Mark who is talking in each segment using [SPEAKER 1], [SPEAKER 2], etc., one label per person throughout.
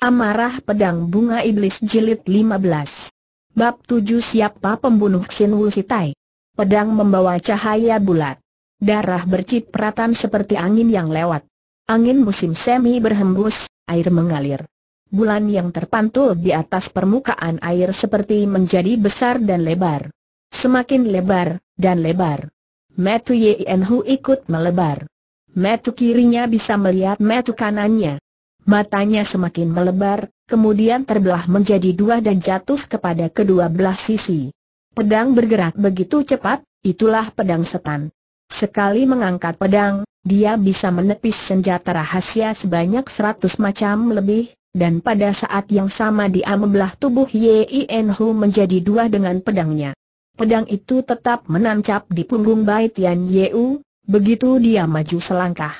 [SPEAKER 1] Amarah Pedang Bunga Iblis Jilid 15 Bab 7 Siapa Pembunuh Xin Wu Sitai Pedang membawa cahaya bulat Darah bercipratan seperti angin yang lewat Angin musim semi berhembus, air mengalir Bulan yang terpantul di atas permukaan air seperti menjadi besar dan lebar Semakin lebar, dan lebar Metu Yen Hu ikut melebar Metu kirinya bisa melihat metu kanannya Matanya semakin melebar, kemudian terbelah menjadi dua dan jatuh kepada kedua belah sisi. Pedang bergerak begitu cepat, itulah pedang setan. Sekali mengangkat pedang, dia bisa menepis senjata rahasia sebanyak seratus macam lebih, dan pada saat yang sama dia membelah tubuh Yin Hu menjadi dua dengan pedangnya. Pedang itu tetap menancap di punggung Bai Tian Yeu, begitu dia maju selangkah.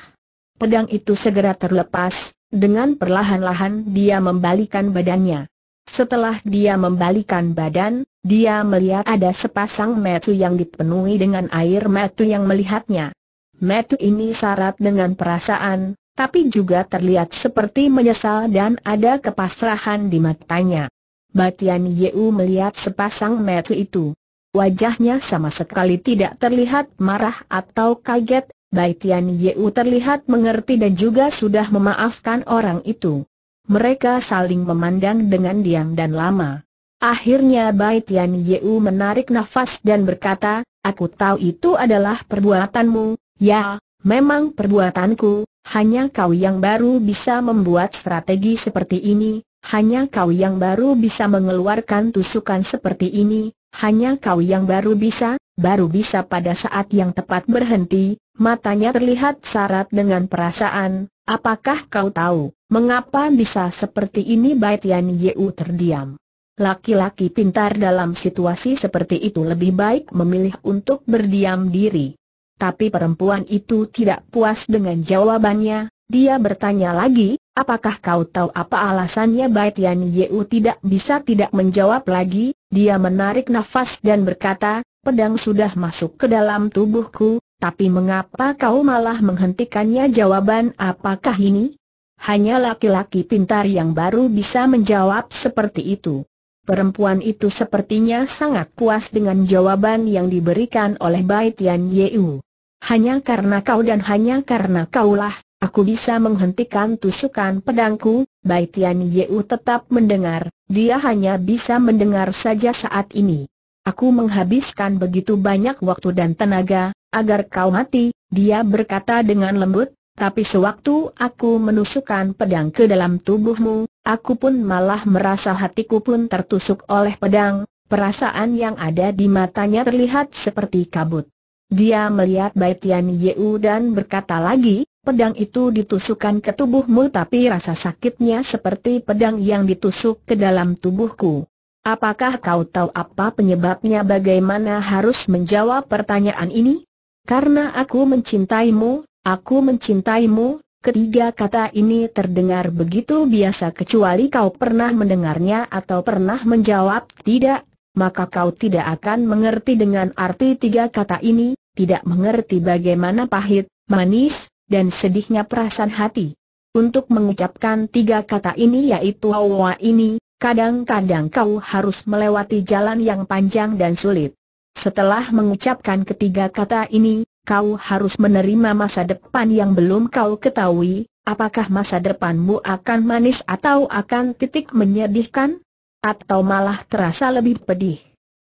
[SPEAKER 1] Pedang itu segera terlepas, dengan perlahan-lahan dia membalikan badannya. Setelah dia membalikan badan, dia melihat ada sepasang metu yang dipenuhi dengan air metu yang melihatnya. Metu ini syarat dengan perasaan, tapi juga terlihat seperti menyesal dan ada kepasrahan di matanya. Batian Yeu melihat sepasang metu itu. Wajahnya sama sekali tidak terlihat marah atau kaget, Bai Tian Yu terlihat mengerti dan juga sudah memaafkan orang itu. Mereka saling memandang dengan diam dan lama. Akhirnya Bai Tian Yu menarik nafas dan berkata, Aku tahu itu adalah perbuatanmu, ya, memang perbuatanku, hanya kau yang baru bisa membuat strategi seperti ini, hanya kau yang baru bisa mengeluarkan tusukan seperti ini, hanya kau yang baru bisa baru bisa pada saat yang tepat berhenti, matanya terlihat syarat dengan perasaan, apakah kau tahu, mengapa bisa seperti ini Bai Tian Yeu terdiam. Laki-laki pintar dalam situasi seperti itu lebih baik memilih untuk berdiam diri. Tapi perempuan itu tidak puas dengan jawabannya, dia bertanya lagi, apakah kau tahu apa alasannya Bai Tian Yeu tidak bisa tidak menjawab lagi, dia menarik nafas dan berkata, pedang sudah masuk ke dalam tubuhku, tapi mengapa kau malah menghentikannya jawaban apakah ini? Hanya laki-laki pintar yang baru bisa menjawab seperti itu. Perempuan itu sepertinya sangat puas dengan jawaban yang diberikan oleh Bai Tian Yeu. Hanya karena kau dan hanya karena kaulah, aku bisa menghentikan tusukan pedangku, Bai Tian Yeu tetap mendengar, dia hanya bisa mendengar saja saat ini. Aku menghabiskan begitu banyak waktu dan tenaga, agar kau mati, dia berkata dengan lembut, tapi sewaktu aku menusukkan pedang ke dalam tubuhmu, aku pun malah merasa hatiku pun tertusuk oleh pedang, perasaan yang ada di matanya terlihat seperti kabut. Dia melihat Bai Tian Yeu dan berkata lagi, pedang itu ditusukkan ke tubuhmu tapi rasa sakitnya seperti pedang yang ditusuk ke dalam tubuhku. Apakah kau tahu apa penyebabnya bagaimana harus menjawab pertanyaan ini? Karena aku mencintaimu, aku mencintaimu, ketiga kata ini terdengar begitu biasa kecuali kau pernah mendengarnya atau pernah menjawab tidak, maka kau tidak akan mengerti dengan arti tiga kata ini, tidak mengerti bagaimana pahit, manis, dan sedihnya perasaan hati. Untuk mengucapkan tiga kata ini yaitu awa ini, Kadang-kadang kau harus melewati jalan yang panjang dan sulit. Setelah mengucapkan ketiga kata ini, kau harus menerima masa depan yang belum kau ketahui, apakah masa depanmu akan manis atau akan titik menyedihkan? Atau malah terasa lebih pedih?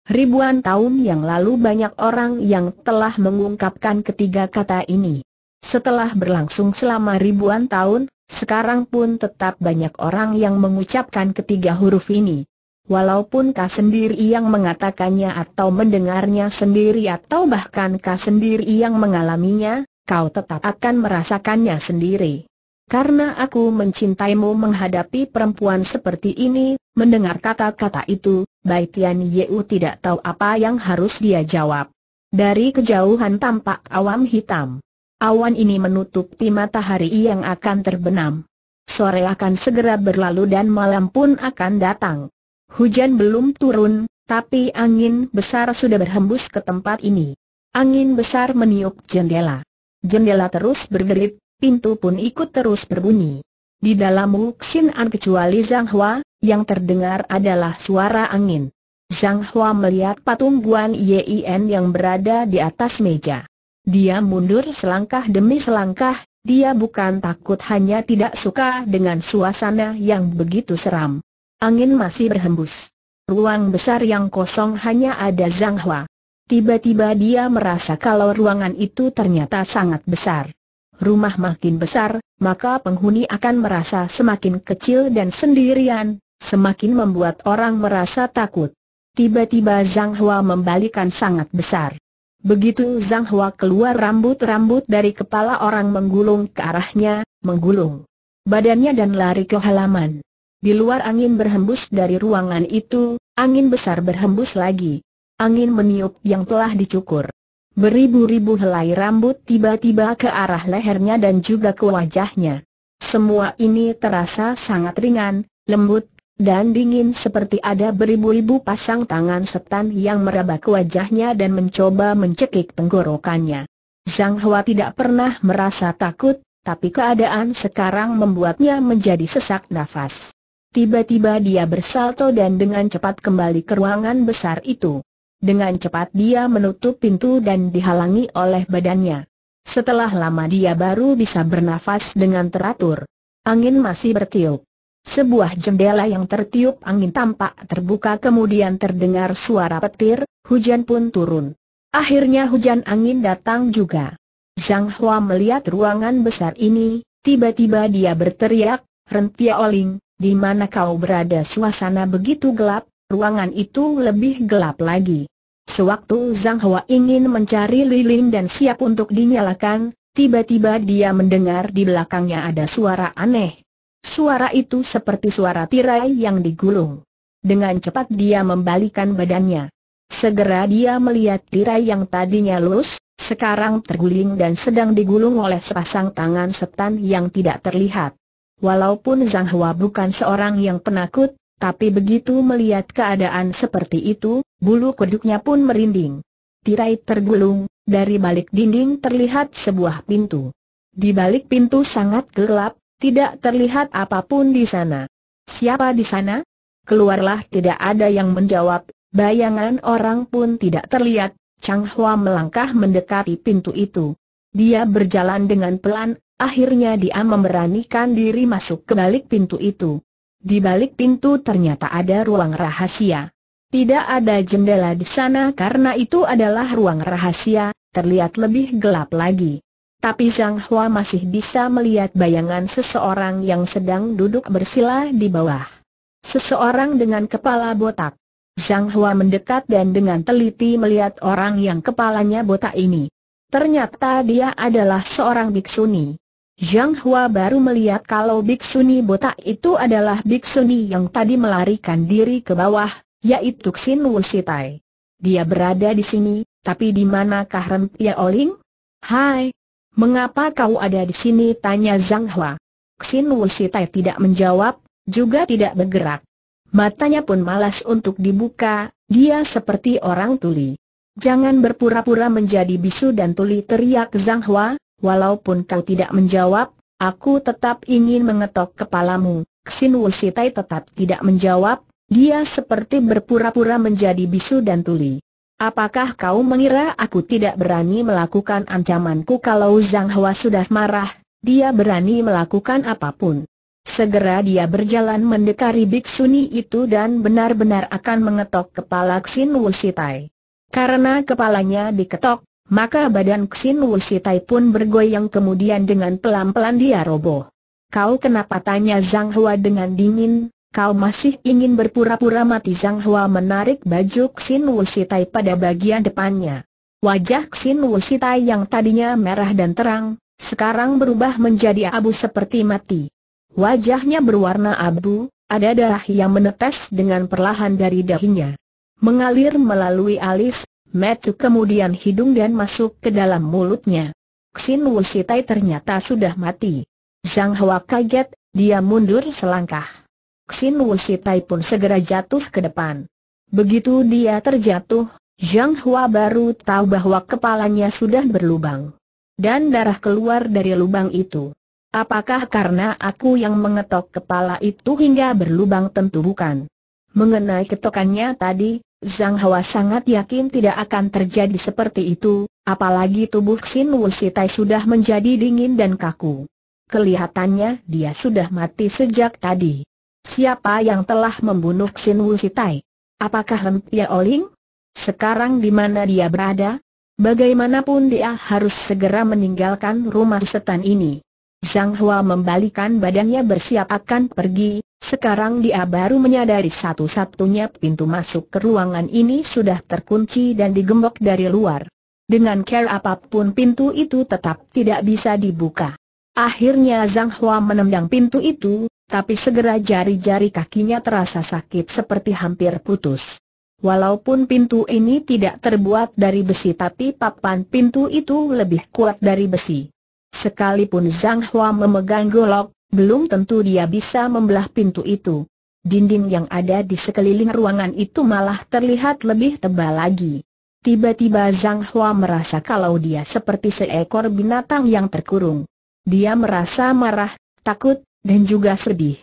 [SPEAKER 1] Ribuan tahun yang lalu banyak orang yang telah mengungkapkan ketiga kata ini. Setelah berlangsung selama ribuan tahun, sekarang pun tetap banyak orang yang mengucapkan ketiga huruf ini. Walaupun kau sendiri yang mengatakannya atau mendengarnya sendiri atau bahkan kau sendiri yang mengalaminya, kau tetap akan merasakannya sendiri. Karena aku mencintaimu menghadapi perempuan seperti ini, mendengar kata-kata itu, Bai Tian Yeu tidak tahu apa yang harus dia jawab. Dari kejauhan tampak awam hitam. Awan ini menutupi matahari yang akan terbenam. Sore akan segera berlalu dan malam pun akan datang. Hujan belum turun, tapi angin besar sudah berhembus ke tempat ini. Angin besar meniup jendela. Jendela terus berderit, pintu pun ikut terus berbunyi. Di dalam muksin An kecuali Zhang Hua, yang terdengar adalah suara angin. Zhang Hua melihat patung Guan Yien yang berada di atas meja. Dia mundur selangkah demi selangkah, dia bukan takut hanya tidak suka dengan suasana yang begitu seram. Angin masih berhembus. Ruang besar yang kosong hanya ada Zhang Hua. Tiba-tiba dia merasa kalau ruangan itu ternyata sangat besar. Rumah makin besar, maka penghuni akan merasa semakin kecil dan sendirian, semakin membuat orang merasa takut. Tiba-tiba Zhang Hua membalikan sangat besar. Begitu Zhang Hua keluar rambut-rambut dari kepala orang menggulung ke arahnya, menggulung badannya dan lari ke halaman. Di luar angin berhembus dari ruangan itu, angin besar berhembus lagi. Angin meniup yang telah dicukur. Beribu-ribu helai rambut tiba-tiba ke arah lehernya dan juga ke wajahnya. Semua ini terasa sangat ringan, lembut, dan dingin seperti ada beribu-ribu pasang tangan setan yang meraba ke wajahnya dan mencoba mencekik tenggorokannya. Zhang Hua tidak pernah merasa takut, tapi keadaan sekarang membuatnya menjadi sesak nafas. Tiba-tiba dia bersalto dan dengan cepat kembali ke ruangan besar itu. Dengan cepat dia menutup pintu dan dihalangi oleh badannya. Setelah lama dia baru bisa bernafas dengan teratur. Angin masih bertiup. Sebuah jendela yang tertiup angin tampak terbuka kemudian terdengar suara petir, hujan pun turun. Akhirnya hujan angin datang juga. Zhang Hua melihat ruangan besar ini, tiba-tiba dia berteriak, Rentia Oling, di mana kau berada suasana begitu gelap, ruangan itu lebih gelap lagi. Sewaktu Zhang Hua ingin mencari lilin dan siap untuk dinyalakan, tiba-tiba dia mendengar di belakangnya ada suara aneh. Suara itu seperti suara tirai yang digulung. Dengan cepat dia membalikan badannya. Segera dia melihat tirai yang tadinya lurus, sekarang terguling dan sedang digulung oleh sepasang tangan setan yang tidak terlihat. Walaupun Zhang Hua bukan seorang yang penakut, tapi begitu melihat keadaan seperti itu, bulu kuduknya pun merinding. Tirai tergulung, dari balik dinding terlihat sebuah pintu. Di balik pintu sangat gelap, tidak terlihat apapun di sana. Siapa di sana? Keluarlah tidak ada yang menjawab, bayangan orang pun tidak terlihat, Chang Hua melangkah mendekati pintu itu. Dia berjalan dengan pelan, akhirnya dia memberanikan diri masuk ke balik pintu itu. Di balik pintu ternyata ada ruang rahasia. Tidak ada jendela di sana karena itu adalah ruang rahasia, terlihat lebih gelap lagi. Tapi Zhang Hua masih bisa melihat bayangan seseorang yang sedang duduk bersila di bawah. Seseorang dengan kepala botak. Zhang Hua mendekat dan dengan teliti melihat orang yang kepalanya botak ini. Ternyata dia adalah seorang biksuni. Zhang Hua baru melihat kalau biksuni botak itu adalah biksuni yang tadi melarikan diri ke bawah, yaitu Xin Wu Sitai. Dia berada di sini, tapi di manakah Rempia Oling? Hai, Mengapa kau ada di sini? Tanya Zhang Hua. Xin Wusitai tidak menjawab, juga tidak bergerak. Matanya pun malas untuk dibuka, dia seperti orang tuli. Jangan berpura-pura menjadi bisu dan tuli teriak Zhang Hua, walaupun kau tidak menjawab, aku tetap ingin mengetok kepalamu. Xin Wusitai tetap tidak menjawab, dia seperti berpura-pura menjadi bisu dan tuli. Apakah kau mengira aku tidak berani melakukan ancamanku kalau Zhang Hua sudah marah, dia berani melakukan apapun. Segera dia berjalan mendekari biksuni itu dan benar-benar akan mengetok kepala Xin Wusitai. Karena kepalanya diketok, maka badan Xin Wusitai pun bergoyang kemudian dengan pelan-pelan dia roboh. Kau kenapa tanya Zhang Hua dengan dingin, Kau masih ingin berpura-pura mati Zhang Hua menarik baju Xin Wusitai pada bagian depannya. Wajah Xin Wusitai yang tadinya merah dan terang, sekarang berubah menjadi abu seperti mati. Wajahnya berwarna abu, ada darah yang menetes dengan perlahan dari dahinya. Mengalir melalui alis, metu kemudian hidung dan masuk ke dalam mulutnya. Xin Wusitai ternyata sudah mati. Zhang Hua kaget, dia mundur selangkah. Xin Sitai pun segera jatuh ke depan. Begitu dia terjatuh, Zhang Hua baru tahu bahwa kepalanya sudah berlubang. Dan darah keluar dari lubang itu. Apakah karena aku yang mengetok kepala itu hingga berlubang tentu bukan. Mengenai ketokannya tadi, Zhang Hua sangat yakin tidak akan terjadi seperti itu, apalagi tubuh Xin Sitai sudah menjadi dingin dan kaku. Kelihatannya dia sudah mati sejak tadi. Siapa yang telah membunuh Xin Wu Sitai? Apakah Hentia Oling? Sekarang di mana dia berada? Bagaimanapun dia harus segera meninggalkan rumah setan ini. Zhang Hua membalikan badannya bersiap akan pergi, sekarang dia baru menyadari satu-satunya pintu masuk ke ruangan ini sudah terkunci dan digembok dari luar. Dengan care apapun pintu itu tetap tidak bisa dibuka. Akhirnya Zhang Hua menendang pintu itu, tapi segera jari-jari kakinya terasa sakit seperti hampir putus. Walaupun pintu ini tidak terbuat dari besi tapi papan pintu itu lebih kuat dari besi. Sekalipun Zhang Hua memegang golok, belum tentu dia bisa membelah pintu itu. Dinding yang ada di sekeliling ruangan itu malah terlihat lebih tebal lagi. Tiba-tiba Zhang Hua merasa kalau dia seperti seekor binatang yang terkurung. Dia merasa marah, takut, dan juga sedih.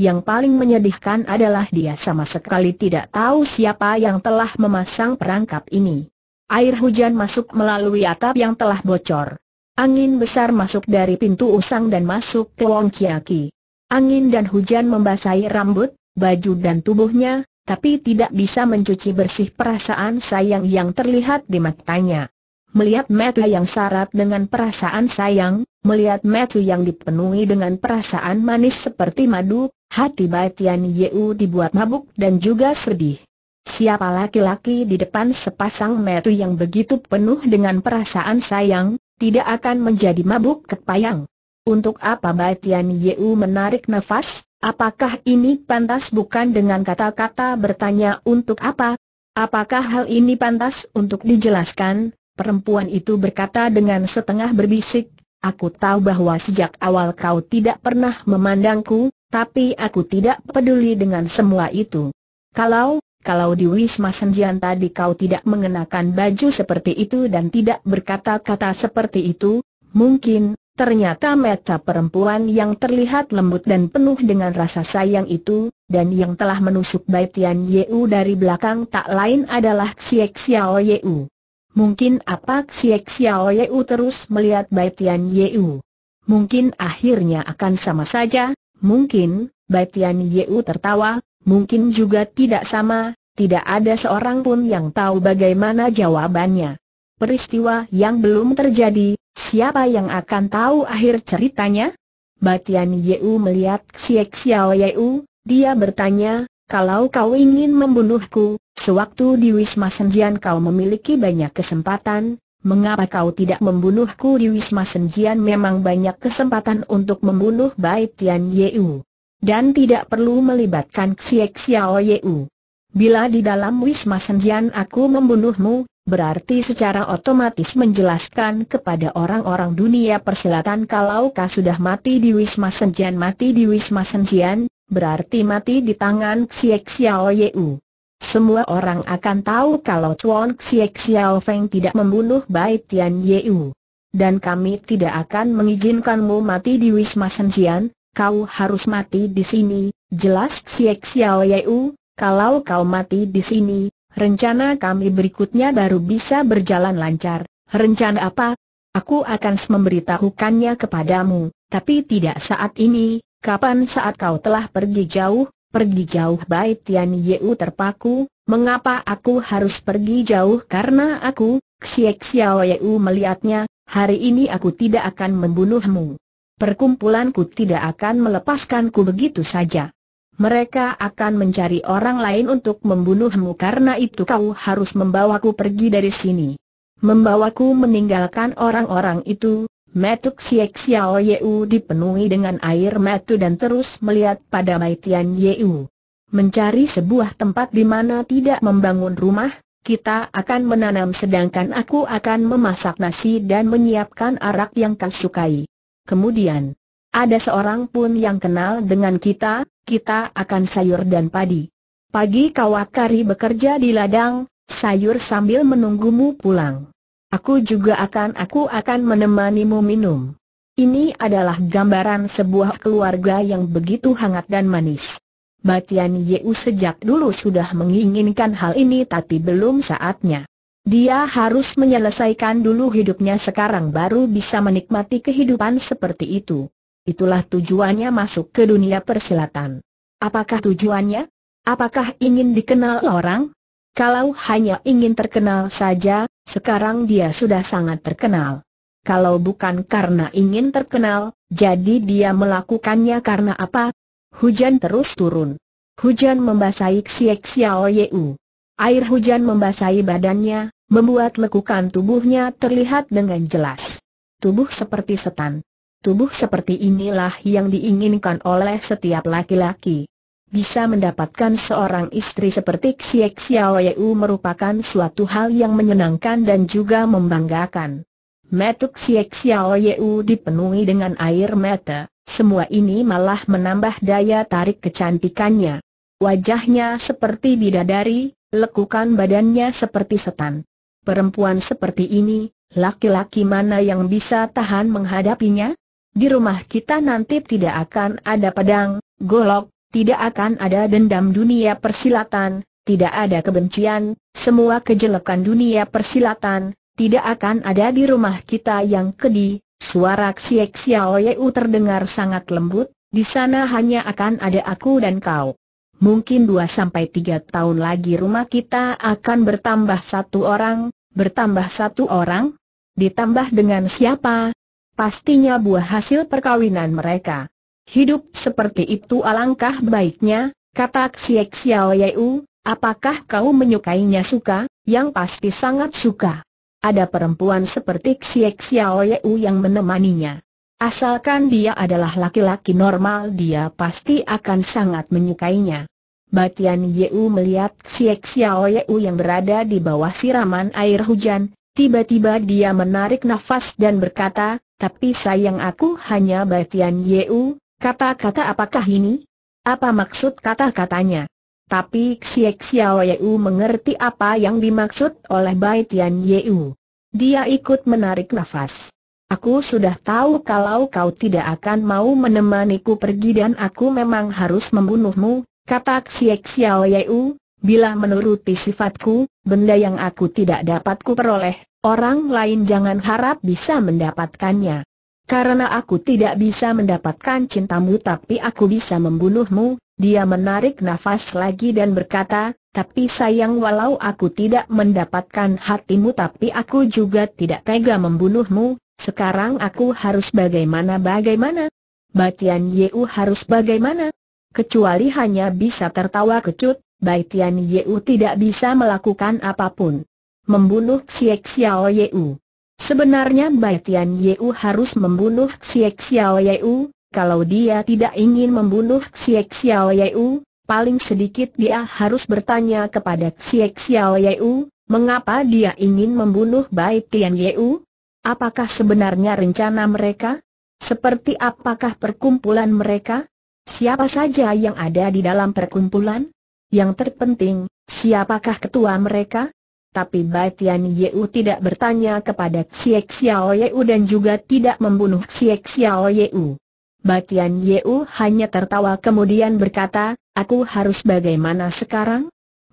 [SPEAKER 1] Yang paling menyedihkan adalah dia sama sekali tidak tahu siapa yang telah memasang perangkap ini. Air hujan masuk melalui atap yang telah bocor. Angin besar masuk dari pintu usang dan masuk ke Wong Kiaki. Angin dan hujan membasahi rambut, baju dan tubuhnya, tapi tidak bisa mencuci bersih perasaan sayang yang terlihat di matanya. Melihat Matthew yang syarat dengan perasaan sayang, melihat Matthew yang dipenuhi dengan perasaan manis seperti madu, hati Bai Tian Yu dibuat mabuk dan juga sedih. Siapa laki-laki di depan sepasang Matthew yang begitu penuh dengan perasaan sayang, tidak akan menjadi mabuk kepayang. Untuk apa Bai Tian Yu menarik nafas, apakah ini pantas bukan dengan kata-kata bertanya untuk apa? Apakah hal ini pantas untuk dijelaskan? Perempuan itu berkata dengan setengah berbisik, Aku tahu bahwa sejak awal kau tidak pernah memandangku, tapi aku tidak peduli dengan semua itu. Kalau, kalau di Wisma Senjian tadi kau tidak mengenakan baju seperti itu dan tidak berkata-kata seperti itu, mungkin, ternyata mata perempuan yang terlihat lembut dan penuh dengan rasa sayang itu, dan yang telah menusuk baitian Yeu dari belakang tak lain adalah Xie Xiao Yeu. Mungkin apa Xiek Xiao Yeu terus melihat Bai Yeu. Mungkin akhirnya akan sama saja, mungkin, Bai Yeu tertawa, mungkin juga tidak sama, tidak ada seorang pun yang tahu bagaimana jawabannya. Peristiwa yang belum terjadi, siapa yang akan tahu akhir ceritanya? Batian Yeu melihat Xiek Xiao Yeu, dia bertanya, kalau kau ingin membunuhku, sewaktu di Wisma Senjian kau memiliki banyak kesempatan, mengapa kau tidak membunuhku di Wisma Senjian memang banyak kesempatan untuk membunuh Bai Tian Yeu. Dan tidak perlu melibatkan Xiek Xiao Yeu. Bila di dalam Wisma Senjian aku membunuhmu, berarti secara otomatis menjelaskan kepada orang-orang dunia perselatan kalau kau sudah mati di Wisma Senjian mati di Wisma Senjian, berarti mati di tangan Xiek Xiao Yu. Semua orang akan tahu kalau Chuan Xiek Xiao Feng tidak membunuh Bai Tian Yu. Dan kami tidak akan mengizinkanmu mati di Wisma Senjian, kau harus mati di sini, jelas Xiek Xiao Yu, kalau kau mati di sini, rencana kami berikutnya baru bisa berjalan lancar. Rencana apa? Aku akan memberitahukannya kepadamu, tapi tidak saat ini, Kapan saat kau telah pergi jauh, pergi jauh baik Tian Yeu terpaku, mengapa aku harus pergi jauh karena aku, Xiek Xiao Yeu melihatnya, hari ini aku tidak akan membunuhmu. Perkumpulanku tidak akan melepaskanku begitu saja. Mereka akan mencari orang lain untuk membunuhmu karena itu kau harus membawaku pergi dari sini. Membawaku meninggalkan orang-orang itu, Metuk Siek Xiao Yeu dipenuhi dengan air metu dan terus melihat pada Mai Tian Yeu. Mencari sebuah tempat di mana tidak membangun rumah, kita akan menanam sedangkan aku akan memasak nasi dan menyiapkan arak yang kau sukai. Kemudian, ada seorang pun yang kenal dengan kita, kita akan sayur dan padi. Pagi kau akari bekerja di ladang, sayur sambil menunggumu pulang. Aku juga akan aku akan menemanimu minum. Ini adalah gambaran sebuah keluarga yang begitu hangat dan manis. Batian Yeu sejak dulu sudah menginginkan hal ini tapi belum saatnya. Dia harus menyelesaikan dulu hidupnya sekarang baru bisa menikmati kehidupan seperti itu. Itulah tujuannya masuk ke dunia persilatan. Apakah tujuannya? Apakah ingin dikenal orang? Kalau hanya ingin terkenal saja, sekarang dia sudah sangat terkenal. Kalau bukan karena ingin terkenal, jadi dia melakukannya karena apa? Hujan terus turun. Hujan membasahi Xiek Xiao Yeu. Air hujan membasahi badannya, membuat lekukan tubuhnya terlihat dengan jelas. Tubuh seperti setan. Tubuh seperti inilah yang diinginkan oleh setiap laki-laki. Bisa mendapatkan seorang istri seperti Xiek Xiao Yu merupakan suatu hal yang menyenangkan dan juga membanggakan. Metuk Xiek Xiao Yu dipenuhi dengan air mata, semua ini malah menambah daya tarik kecantikannya. Wajahnya seperti bidadari, lekukan badannya seperti setan. Perempuan seperti ini, laki-laki mana yang bisa tahan menghadapinya? Di rumah kita nanti tidak akan ada pedang, golok, tidak akan ada dendam dunia persilatan, tidak ada kebencian, semua kejelekan dunia persilatan, tidak akan ada di rumah kita yang kedi. Suara Xiek Xiao Yeu terdengar sangat lembut, di sana hanya akan ada aku dan kau. Mungkin dua sampai tiga tahun lagi rumah kita akan bertambah satu orang, bertambah satu orang, ditambah dengan siapa? Pastinya buah hasil perkawinan mereka. Hidup seperti itu alangkah baiknya, kata Xiek Xiao Yeu, apakah kau menyukainya suka, yang pasti sangat suka. Ada perempuan seperti Xiek Xiao Yeu yang menemaninya. Asalkan dia adalah laki-laki normal dia pasti akan sangat menyukainya. Batian Yeu melihat Xiek Xiao Yeu yang berada di bawah siraman air hujan, tiba-tiba dia menarik nafas dan berkata, tapi sayang aku hanya Batian Yeu, Kata-kata apakah ini? Apa maksud kata-katanya? Tapi Xie Xiao Yeu mengerti apa yang dimaksud oleh Bai Tian Yeu. Dia ikut menarik nafas. Aku sudah tahu kalau kau tidak akan mau menemaniku pergi dan aku memang harus membunuhmu, kata Xie Xiao Yeu, bila menuruti sifatku, benda yang aku tidak dapatku peroleh, orang lain jangan harap bisa mendapatkannya. Karena aku tidak bisa mendapatkan cintamu tapi aku bisa membunuhmu, dia menarik nafas lagi dan berkata, tapi sayang walau aku tidak mendapatkan hatimu tapi aku juga tidak tega membunuhmu, sekarang aku harus bagaimana bagaimana? Batian Yeu harus bagaimana? Kecuali hanya bisa tertawa kecut, Batian Yeu tidak bisa melakukan apapun. Membunuh Xie Xiao Yeu. Sebenarnya Bai Tian Yeu harus membunuh Xiek Xiao Yeu, kalau dia tidak ingin membunuh Xiek Xiao Yeu, paling sedikit dia harus bertanya kepada Xiek Xiao Yeu, mengapa dia ingin membunuh Bai Tian Yeu? Apakah sebenarnya rencana mereka? Seperti apakah perkumpulan mereka? Siapa saja yang ada di dalam perkumpulan? Yang terpenting, siapakah ketua mereka? tapi Bai Tian Yeu tidak bertanya kepada Xiek Xiao Yeu dan juga tidak membunuh Xiek Xiao Yeu. Batian Tian Yeu hanya tertawa kemudian berkata, aku harus bagaimana sekarang?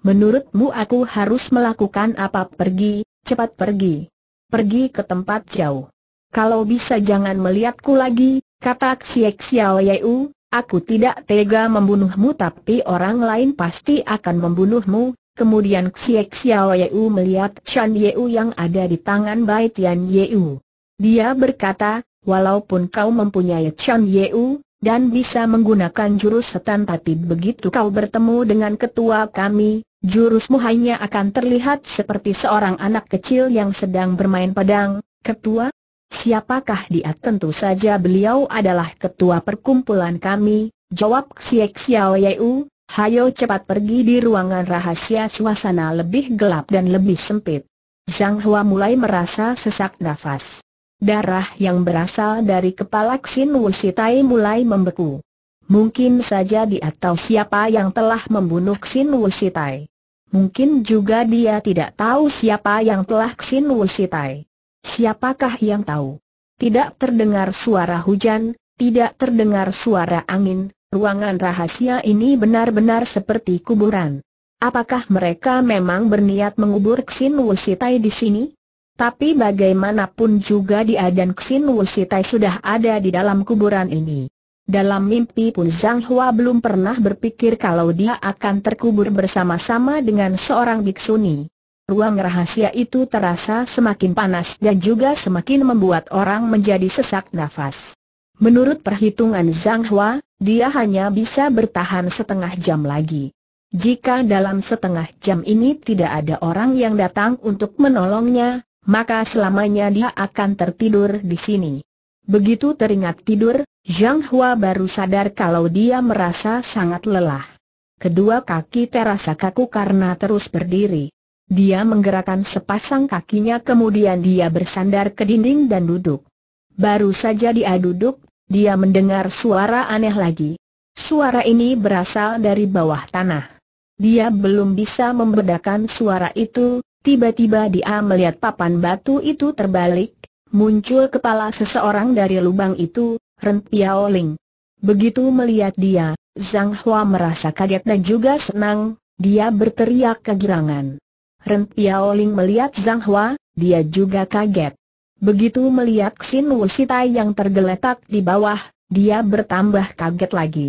[SPEAKER 1] Menurutmu aku harus melakukan apa pergi, cepat pergi. Pergi ke tempat jauh. Kalau bisa jangan melihatku lagi, kata Xiek Xiao Yeu, aku tidak tega membunuhmu tapi orang lain pasti akan membunuhmu, Kemudian Xie Xiao Yeu melihat Chan Yeu yang ada di tangan Bai Tian Yeu. Dia berkata, walaupun kau mempunyai Chan Yeu, dan bisa menggunakan jurus setan tapi begitu kau bertemu dengan ketua kami, jurusmu hanya akan terlihat seperti seorang anak kecil yang sedang bermain pedang, ketua? Siapakah dia? Tentu saja beliau adalah ketua perkumpulan kami, jawab Xie Xiao Yeu, Hayo cepat pergi di ruangan rahasia suasana lebih gelap dan lebih sempit. Zhang Hua mulai merasa sesak nafas. Darah yang berasal dari kepala Xin Wusitai mulai membeku. Mungkin saja dia tahu siapa yang telah membunuh Xin Wusitai. Mungkin juga dia tidak tahu siapa yang telah Xin Wusitai. Siapakah yang tahu? Tidak terdengar suara hujan, tidak terdengar suara angin, Ruangan rahasia ini benar-benar seperti kuburan. Apakah mereka memang berniat mengubur Xin Wusitai di sini? Tapi bagaimanapun juga dia dan Xin Wusitai sudah ada di dalam kuburan ini. Dalam mimpi pun Zhang Hua belum pernah berpikir kalau dia akan terkubur bersama-sama dengan seorang biksuni. Ruang rahasia itu terasa semakin panas dan juga semakin membuat orang menjadi sesak nafas. Menurut perhitungan Zhang Hua, dia hanya bisa bertahan setengah jam lagi. Jika dalam setengah jam ini tidak ada orang yang datang untuk menolongnya, maka selamanya dia akan tertidur di sini. Begitu teringat tidur, Zhang Hua baru sadar kalau dia merasa sangat lelah. Kedua kaki terasa kaku karena terus berdiri. Dia menggerakkan sepasang kakinya kemudian dia bersandar ke dinding dan duduk. Baru saja dia duduk, dia mendengar suara aneh lagi. Suara ini berasal dari bawah tanah. Dia belum bisa membedakan suara itu, tiba-tiba dia melihat papan batu itu terbalik, muncul kepala seseorang dari lubang itu, Ren Piao Begitu melihat dia, Zhang Hua merasa kaget dan juga senang, dia berteriak kegirangan. Ren Piao melihat Zhang Hua, dia juga kaget. Begitu melihat Xin Wusita yang tergeletak di bawah, dia bertambah kaget lagi.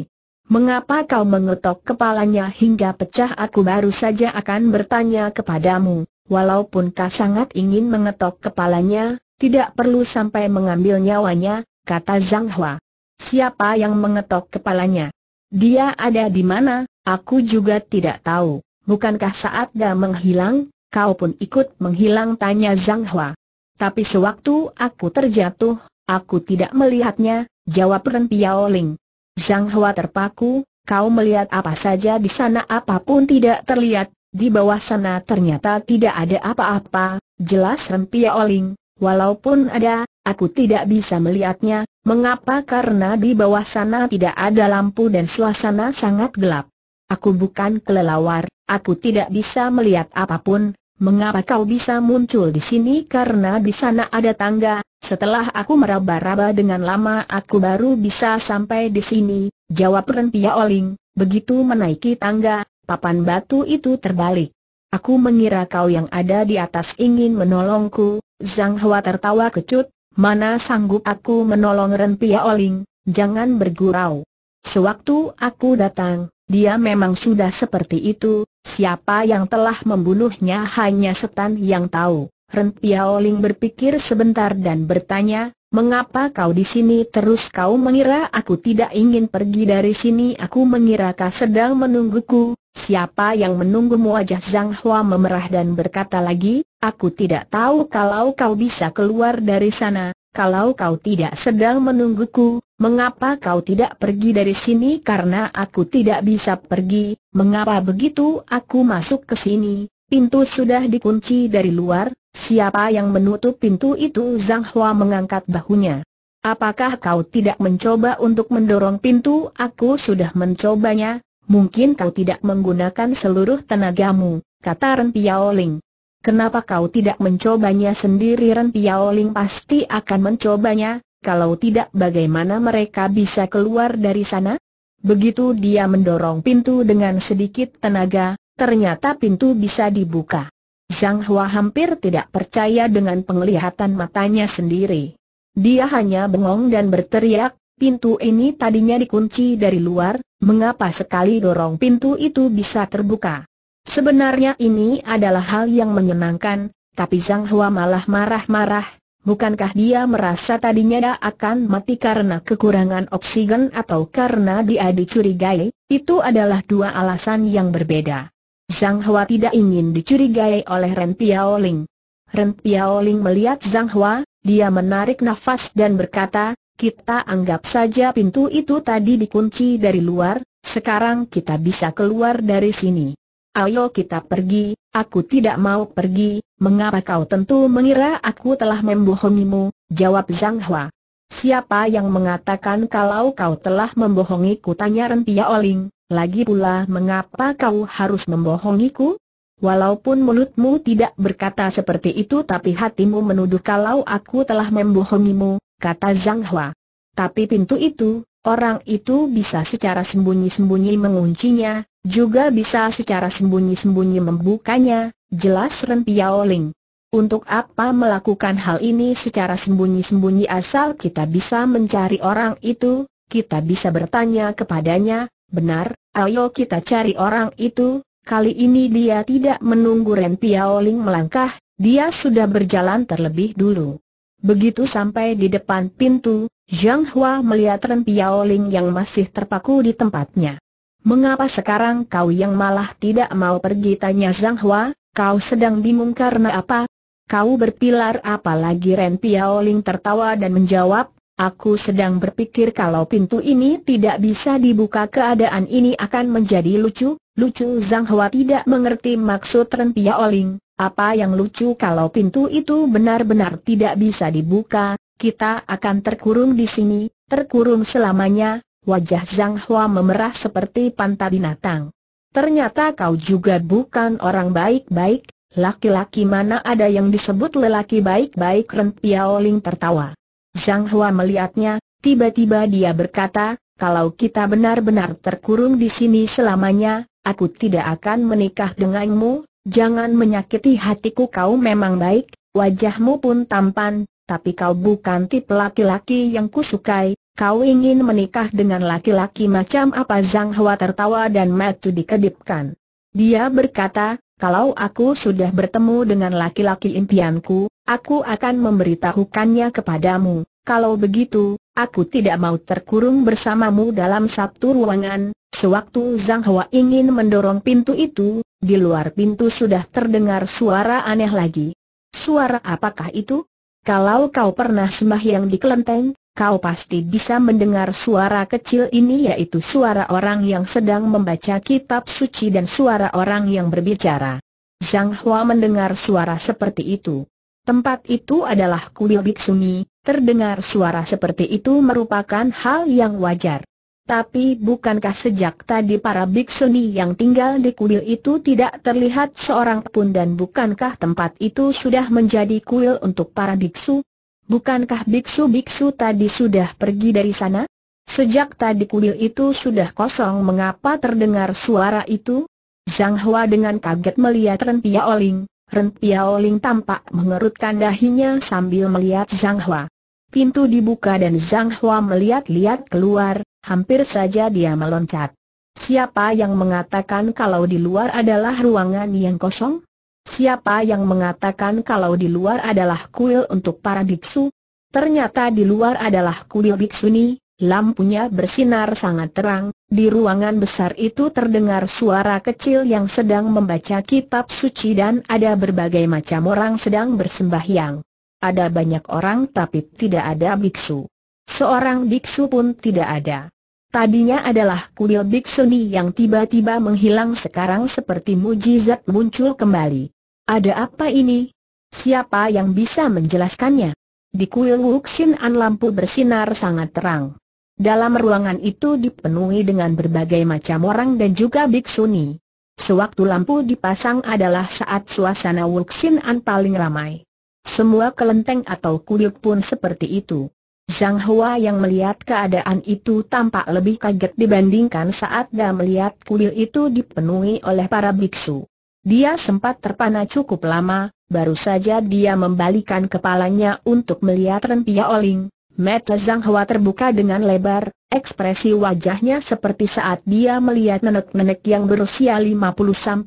[SPEAKER 1] Mengapa kau mengetok kepalanya hingga pecah aku baru saja akan bertanya kepadamu, walaupun kau sangat ingin mengetok kepalanya, tidak perlu sampai mengambil nyawanya, kata Zhang Hua. Siapa yang mengetok kepalanya? Dia ada di mana, aku juga tidak tahu. Bukankah saat dia menghilang, kau pun ikut menghilang tanya Zhang Hua. Tapi sewaktu aku terjatuh, aku tidak melihatnya, jawab Ren Piao Ling. Zhang Hua terpaku, kau melihat apa saja di sana apapun tidak terlihat, di bawah sana ternyata tidak ada apa-apa, jelas Ren Piao Ling, walaupun ada, aku tidak bisa melihatnya, mengapa karena di bawah sana tidak ada lampu dan suasana sangat gelap. Aku bukan kelelawar, aku tidak bisa melihat apapun, Mengapa kau bisa muncul di sini? Karena di sana ada tangga. Setelah aku meraba-raba dengan lama, aku baru bisa sampai di sini. Jawab Renpia Oling. Begitu menaiki tangga, papan batu itu terbalik. Aku mengira kau yang ada di atas ingin menolongku. Zhang Hua tertawa kecut. Mana sanggup aku menolong Renpia Oling? Jangan bergurau. Sewaktu aku datang, dia memang sudah seperti itu, siapa yang telah membunuhnya hanya setan yang tahu. Ren Piaoling berpikir sebentar dan bertanya, Mengapa kau di sini terus kau mengira aku tidak ingin pergi dari sini aku mengira kau sedang menungguku Siapa yang menunggumu wajah Zhang Hua memerah dan berkata lagi Aku tidak tahu kalau kau bisa keluar dari sana Kalau kau tidak sedang menungguku Mengapa kau tidak pergi dari sini karena aku tidak bisa pergi, mengapa begitu aku masuk ke sini, pintu sudah dikunci dari luar, siapa yang menutup pintu itu Zhang Hua mengangkat bahunya. Apakah kau tidak mencoba untuk mendorong pintu? Aku sudah mencobanya, mungkin kau tidak menggunakan seluruh tenagamu, kata Ren Piaoling. Kenapa kau tidak mencobanya sendiri Ren Piaoling pasti akan mencobanya, kalau tidak bagaimana mereka bisa keluar dari sana? Begitu dia mendorong pintu dengan sedikit tenaga, ternyata pintu bisa dibuka. Zhang Hua hampir tidak percaya dengan penglihatan matanya sendiri. Dia hanya bengong dan berteriak, pintu ini tadinya dikunci dari luar, mengapa sekali dorong pintu itu bisa terbuka? Sebenarnya ini adalah hal yang menyenangkan, tapi Zhang Hua malah marah-marah, Bukankah dia merasa tadinya dia akan mati karena kekurangan oksigen atau karena dia dicurigai? Itu adalah dua alasan yang berbeda. Zhang Hua tidak ingin dicurigai oleh Ren Piaoling. Ren Piaoling melihat Zhang Hua, dia menarik nafas dan berkata, kita anggap saja pintu itu tadi dikunci dari luar, sekarang kita bisa keluar dari sini. Ayo kita pergi, aku tidak mau pergi, Mengapa kau tentu mengira aku telah membohongimu, jawab Zhang Hua. Siapa yang mengatakan kalau kau telah membohongiku tanya Rentia Oling, lagi pula mengapa kau harus membohongiku? Walaupun mulutmu tidak berkata seperti itu tapi hatimu menuduh kalau aku telah membohongimu, kata Zhang Hua. Tapi pintu itu, orang itu bisa secara sembunyi-sembunyi menguncinya, juga bisa secara sembunyi-sembunyi membukanya, Jelas Ren Ling. Untuk apa melakukan hal ini secara sembunyi-sembunyi asal kita bisa mencari orang itu, kita bisa bertanya kepadanya, benar, ayo kita cari orang itu, kali ini dia tidak menunggu Ren Piaoling melangkah, dia sudah berjalan terlebih dulu. Begitu sampai di depan pintu, Zhang Hua melihat Ren Piaoling yang masih terpaku di tempatnya. Mengapa sekarang kau yang malah tidak mau pergi tanya Zhang Hua, Kau sedang bingung karena apa? Kau berpilar apalagi Ren Piaoling tertawa dan menjawab, aku sedang berpikir kalau pintu ini tidak bisa dibuka keadaan ini akan menjadi lucu, lucu Zhang Hua tidak mengerti maksud Ren Piaoling, apa yang lucu kalau pintu itu benar-benar tidak bisa dibuka, kita akan terkurung di sini, terkurung selamanya, wajah Zhang Hua memerah seperti pantai binatang. Ternyata kau juga bukan orang baik-baik, laki-laki mana ada yang disebut lelaki baik-baik Ren Piaoling tertawa. Zhang Hua melihatnya, tiba-tiba dia berkata, kalau kita benar-benar terkurung di sini selamanya, aku tidak akan menikah denganmu, jangan menyakiti hatiku kau memang baik, wajahmu pun tampan, tapi kau bukan tipe laki-laki yang kusukai, Kau ingin menikah dengan laki-laki macam apa Zhang Hua tertawa dan matu dikedipkan. Dia berkata, kalau aku sudah bertemu dengan laki-laki impianku, aku akan memberitahukannya kepadamu. Kalau begitu, aku tidak mau terkurung bersamamu dalam satu ruangan. Sewaktu Zhang Hua ingin mendorong pintu itu, di luar pintu sudah terdengar suara aneh lagi. Suara apakah itu? Kalau kau pernah sembahyang di kelenteng, kau pasti bisa mendengar suara kecil ini yaitu suara orang yang sedang membaca kitab suci dan suara orang yang berbicara. Zhang Hua mendengar suara seperti itu. Tempat itu adalah kuil Biksuni, terdengar suara seperti itu merupakan hal yang wajar. Tapi bukankah sejak tadi para biksuni yang tinggal di kuil itu tidak terlihat seorang pun dan bukankah tempat itu sudah menjadi kuil untuk para biksu? Bukankah biksu-biksu tadi sudah pergi dari sana? Sejak tadi kuil itu sudah kosong mengapa terdengar suara itu? Zhang Hua dengan kaget melihat Ren Piaoling. Ren Piaoling tampak mengerutkan dahinya sambil melihat Zhang Hua. Pintu dibuka dan Zhang Hua melihat-lihat keluar, hampir saja dia meloncat. Siapa yang mengatakan kalau di luar adalah ruangan yang kosong? Siapa yang mengatakan kalau di luar adalah kuil untuk para biksu? Ternyata di luar adalah kuil biksu biksuni, lampunya bersinar sangat terang, di ruangan besar itu terdengar suara kecil yang sedang membaca kitab suci dan ada berbagai macam orang sedang bersembahyang. Ada banyak orang tapi tidak ada biksu. Seorang biksu pun tidak ada. Tadinya adalah kuil biksu biksuni yang tiba-tiba menghilang sekarang seperti mujizat muncul kembali. Ada apa ini? Siapa yang bisa menjelaskannya? Di kuil Wuxin An lampu bersinar sangat terang. Dalam ruangan itu dipenuhi dengan berbagai macam orang dan juga biksuni. Sewaktu lampu dipasang adalah saat suasana Wuxin An paling ramai. Semua kelenteng atau kuil pun seperti itu. Zhang Hua yang melihat keadaan itu tampak lebih kaget dibandingkan saat dia melihat kuil itu dipenuhi oleh para biksu. Dia sempat terpana cukup lama, baru saja dia membalikan kepalanya untuk melihat Rempia Oling. Mata Zhang Hua terbuka dengan lebar, ekspresi wajahnya seperti saat dia melihat nenek-nenek yang berusia 50-60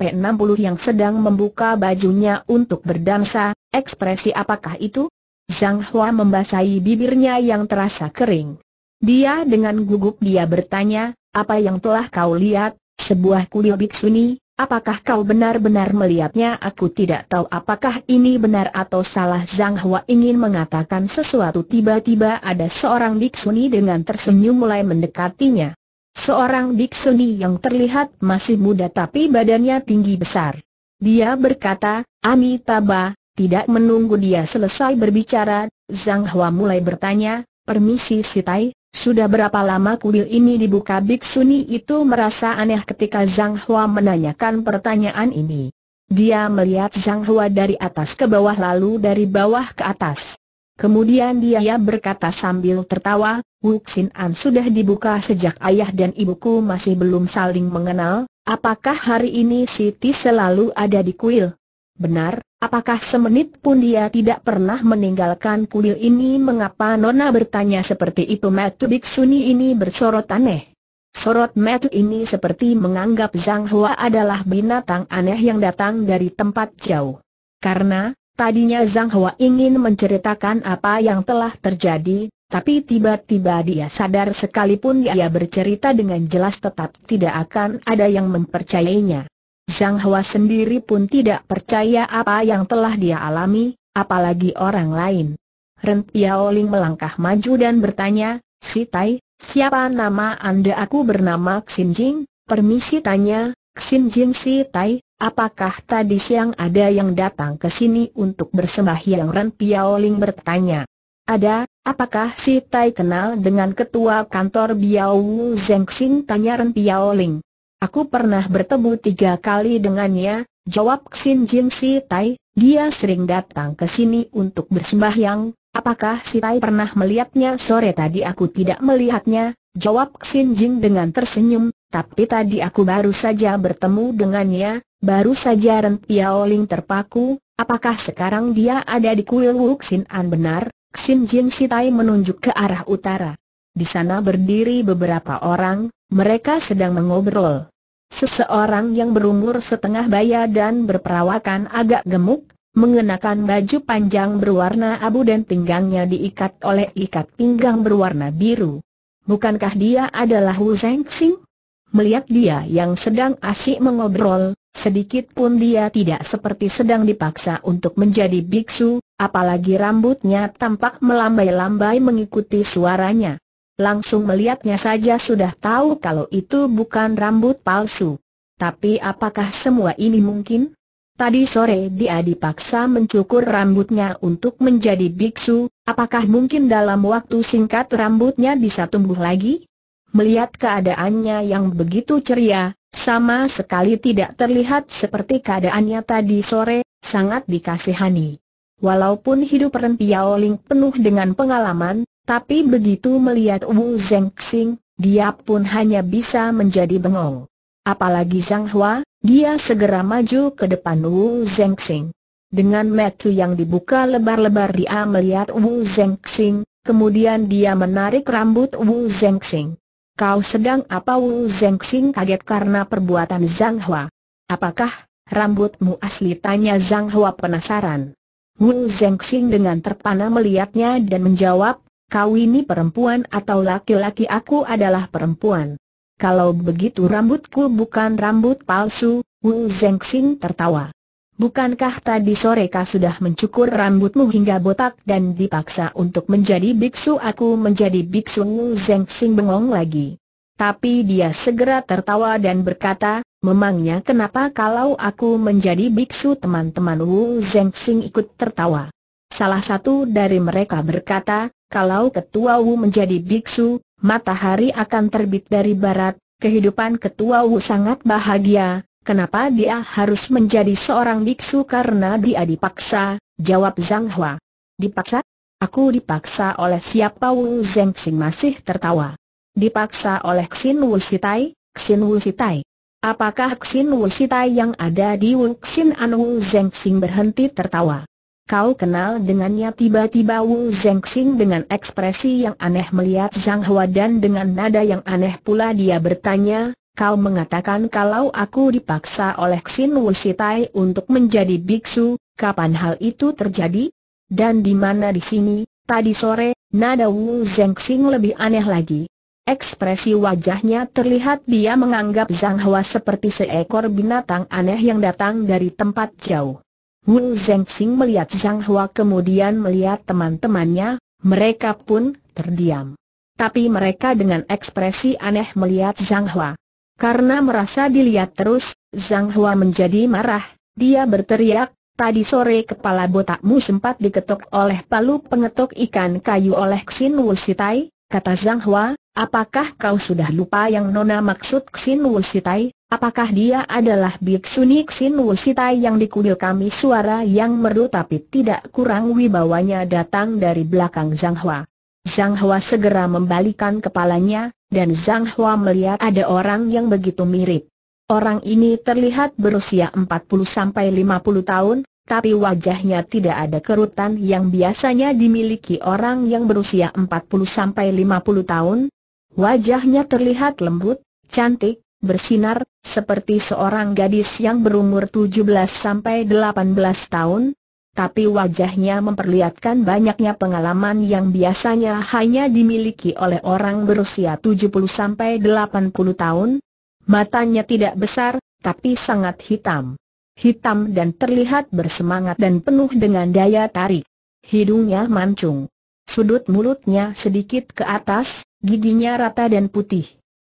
[SPEAKER 1] yang sedang membuka bajunya untuk berdansa, ekspresi apakah itu? Zhang Hua membasahi bibirnya yang terasa kering. Dia dengan gugup dia bertanya, apa yang telah kau lihat, sebuah kuil biksuni, Apakah kau benar-benar melihatnya? Aku tidak tahu apakah ini benar atau salah. Zhang Hua ingin mengatakan sesuatu. Tiba-tiba ada seorang biksuni dengan tersenyum mulai mendekatinya. Seorang biksuni yang terlihat masih muda tapi badannya tinggi besar. Dia berkata, Amitabha, tidak menunggu dia selesai berbicara, Zhang Hua mulai bertanya, Permisi Sitai, sudah berapa lama kuil ini dibuka Biksuni itu merasa aneh ketika Zhang Hua menanyakan pertanyaan ini. Dia melihat Zhang Hua dari atas ke bawah lalu dari bawah ke atas. Kemudian dia berkata sambil tertawa, Wuxin An sudah dibuka sejak ayah dan ibuku masih belum saling mengenal, apakah hari ini Siti selalu ada di kuil? Benar, Apakah semenit pun dia tidak pernah meninggalkan kuil ini? Mengapa Nona bertanya seperti itu? Metu Biksuni ini bersorot aneh. Sorot metu ini seperti menganggap Zhang Hua adalah binatang aneh yang datang dari tempat jauh. Karena, tadinya Zhang Hua ingin menceritakan apa yang telah terjadi, tapi tiba-tiba dia sadar sekalipun dia bercerita dengan jelas tetap tidak akan ada yang mempercayainya. Zhang Hua sendiri pun tidak percaya apa yang telah dia alami, apalagi orang lain. Ren Piaoling melangkah maju dan bertanya, Si Tai, siapa nama Anda? Aku bernama Xin Jing, permisi tanya, Xin Jing Si Tai, apakah tadi siang ada yang datang ke sini untuk bersembahyang? Ren Piaoling bertanya. Ada, apakah si Tai kenal dengan ketua kantor Biao Zheng Xing? Tanya Ren Piaoling. Aku pernah bertemu tiga kali dengannya, jawab Xin Jin Si Tai, dia sering datang ke sini untuk bersembahyang, apakah Si Tai pernah melihatnya sore tadi aku tidak melihatnya, jawab Xin Jin dengan tersenyum, tapi tadi aku baru saja bertemu dengannya, baru saja Ren Piao Ling terpaku, apakah sekarang dia ada di kuil Wuk Xin? An benar, Xin Jin Si Tai menunjuk ke arah utara. Di sana berdiri beberapa orang, mereka sedang mengobrol. Seseorang yang berumur setengah baya dan berperawakan agak gemuk, mengenakan baju panjang berwarna abu dan pinggangnya diikat oleh ikat pinggang berwarna biru. Bukankah dia adalah Wu Zheng Melihat dia yang sedang asyik mengobrol, sedikit pun dia tidak seperti sedang dipaksa untuk menjadi biksu, apalagi rambutnya tampak melambai-lambai mengikuti suaranya. Langsung melihatnya saja sudah tahu kalau itu bukan rambut palsu. Tapi apakah semua ini mungkin? Tadi sore dia dipaksa mencukur rambutnya untuk menjadi biksu, apakah mungkin dalam waktu singkat rambutnya bisa tumbuh lagi? Melihat keadaannya yang begitu ceria, sama sekali tidak terlihat seperti keadaannya tadi sore, sangat dikasihani. Walaupun hidup Ren Piaoling penuh dengan pengalaman, tapi begitu melihat Wu Zeng Xing, dia pun hanya bisa menjadi bengong. Apalagi Zhang Hua, dia segera maju ke depan Wu Zeng Xing. Dengan metu yang dibuka lebar-lebar dia melihat Wu Zeng Xing, kemudian dia menarik rambut Wu Zeng Xing. Kau sedang apa Wu Zeng Xing kaget karena perbuatan Zhang Hua. Apakah rambutmu asli tanya Zhang Hua penasaran. Wu Zeng Xing dengan terpana melihatnya dan menjawab, Kau ini perempuan atau laki-laki aku adalah perempuan. Kalau begitu rambutku bukan rambut palsu, Wu Zengxing tertawa. Bukankah tadi sore kau sudah mencukur rambutmu hingga botak dan dipaksa untuk menjadi biksu aku menjadi biksu Wu Zengxing bengong lagi. Tapi dia segera tertawa dan berkata, memangnya kenapa kalau aku menjadi biksu teman-teman Wu Zengxing ikut tertawa. Salah satu dari mereka berkata, kalau Ketua Wu menjadi biksu, matahari akan terbit dari barat, kehidupan Ketua Wu sangat bahagia, kenapa dia harus menjadi seorang biksu karena dia dipaksa, jawab Zhang Hua. Dipaksa? Aku dipaksa oleh siapa Wu Zheng Xing masih tertawa. Dipaksa oleh Xin Wu Sitai, Xin Wu Sitai. Apakah Xin Wu Sitai yang ada di Wu Xin An Wu Zheng Xing berhenti tertawa? Kau kenal dengannya tiba-tiba Wu Zhengxing dengan ekspresi yang aneh melihat Zhang Hua dan dengan nada yang aneh pula dia bertanya, kau mengatakan kalau aku dipaksa oleh Xin Wu Sitai untuk menjadi biksu, kapan hal itu terjadi? Dan di mana di sini? Tadi sore, nada Wu Zhengxing lebih aneh lagi. Ekspresi wajahnya terlihat dia menganggap Zhang Hua seperti seekor binatang aneh yang datang dari tempat jauh. Wu Zhengxing melihat Zhang Hua kemudian melihat teman-temannya, mereka pun terdiam. Tapi mereka dengan ekspresi aneh melihat Zhang Hua. Karena merasa dilihat terus, Zhang Hua menjadi marah, dia berteriak, tadi sore kepala botakmu sempat diketuk oleh palu pengetuk ikan kayu oleh Xin Wu Sitai, kata Zhang Hua, apakah kau sudah lupa yang Nona maksud Xin Wu Sitai? Apakah dia adalah biksu Nixin Wusita yang dikubil kami suara yang merdu tapi tidak kurang wibawanya datang dari belakang Zhang Hua. Zhang Hua segera membalikan kepalanya, dan Zhang Hua melihat ada orang yang begitu mirip. Orang ini terlihat berusia 40-50 tahun, tapi wajahnya tidak ada kerutan yang biasanya dimiliki orang yang berusia 40-50 tahun. Wajahnya terlihat lembut, cantik, bersinar, seperti seorang gadis yang berumur 17-18 tahun, tapi wajahnya memperlihatkan banyaknya pengalaman yang biasanya hanya dimiliki oleh orang berusia 70-80 tahun. Matanya tidak besar, tapi sangat hitam. Hitam dan terlihat bersemangat dan penuh dengan daya tarik. Hidungnya mancung. Sudut mulutnya sedikit ke atas, giginya rata dan putih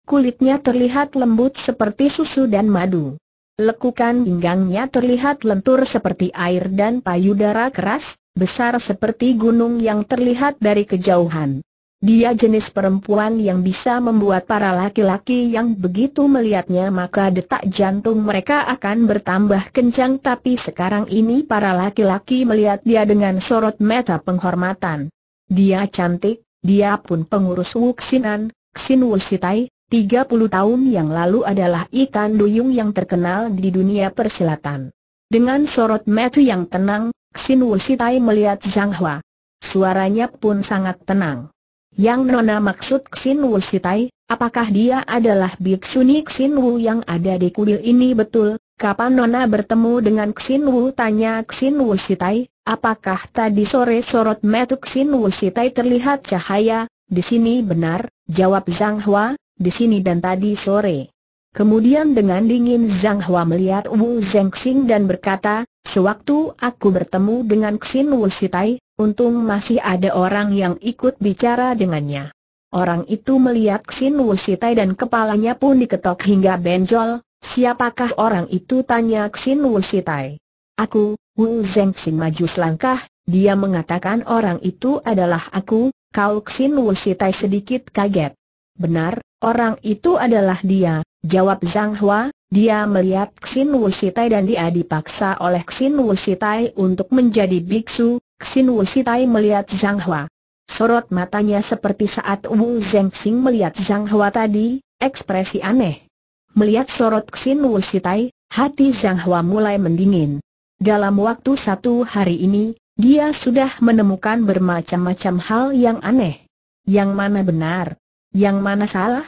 [SPEAKER 1] kulitnya terlihat lembut seperti susu dan madu. Lekukan pinggangnya terlihat lentur seperti air dan payudara keras, besar seperti gunung yang terlihat dari kejauhan. Dia jenis perempuan yang bisa membuat para laki-laki yang begitu melihatnya maka detak jantung mereka akan bertambah kencang tapi sekarang ini para laki-laki melihat dia dengan sorot mata penghormatan. Dia cantik, dia pun pengurus Wuxinan, Xin Wusitai, 30 tahun yang lalu adalah ikan Duyung yang terkenal di dunia perselatan. Dengan sorot mata yang tenang, Xin Wusitai melihat Zhang Hua. Suaranya pun sangat tenang. Yang Nona maksud Xin Wusitai, apakah dia adalah biksuni Xin Wu yang ada di kuil ini betul? Kapan Nona bertemu dengan Xin Wu? Tanya Xin Wusitai, apakah tadi sore sorot mata Xin Wusitai terlihat cahaya? Di sini benar, jawab Zhang Hua, di sini dan tadi sore. Kemudian dengan dingin Zhang Hua melihat Wu Zhengxing dan berkata, Sewaktu aku bertemu dengan Xin Wu Sitai, untung masih ada orang yang ikut bicara dengannya. Orang itu melihat Xin Wu Sitai dan kepalanya pun diketok hingga benjol, siapakah orang itu tanya Xin Wu Sitai. Aku, Wu Xing maju selangkah, dia mengatakan orang itu adalah aku, kau Xin Wu Sitai sedikit kaget. Benar, orang itu adalah dia, jawab Zhang Hua, dia melihat Xin Wusitai dan dia dipaksa oleh Xin Wusitai untuk menjadi biksu, Xin Wusitai melihat Zhang Hua. Sorot matanya seperti saat Wu Zhengxing melihat Zhang Hua tadi, ekspresi aneh. Melihat sorot Xin Wusitai, hati Zhang Hua mulai mendingin. Dalam waktu satu hari ini, dia sudah menemukan bermacam-macam hal yang aneh. Yang mana benar, yang mana salah?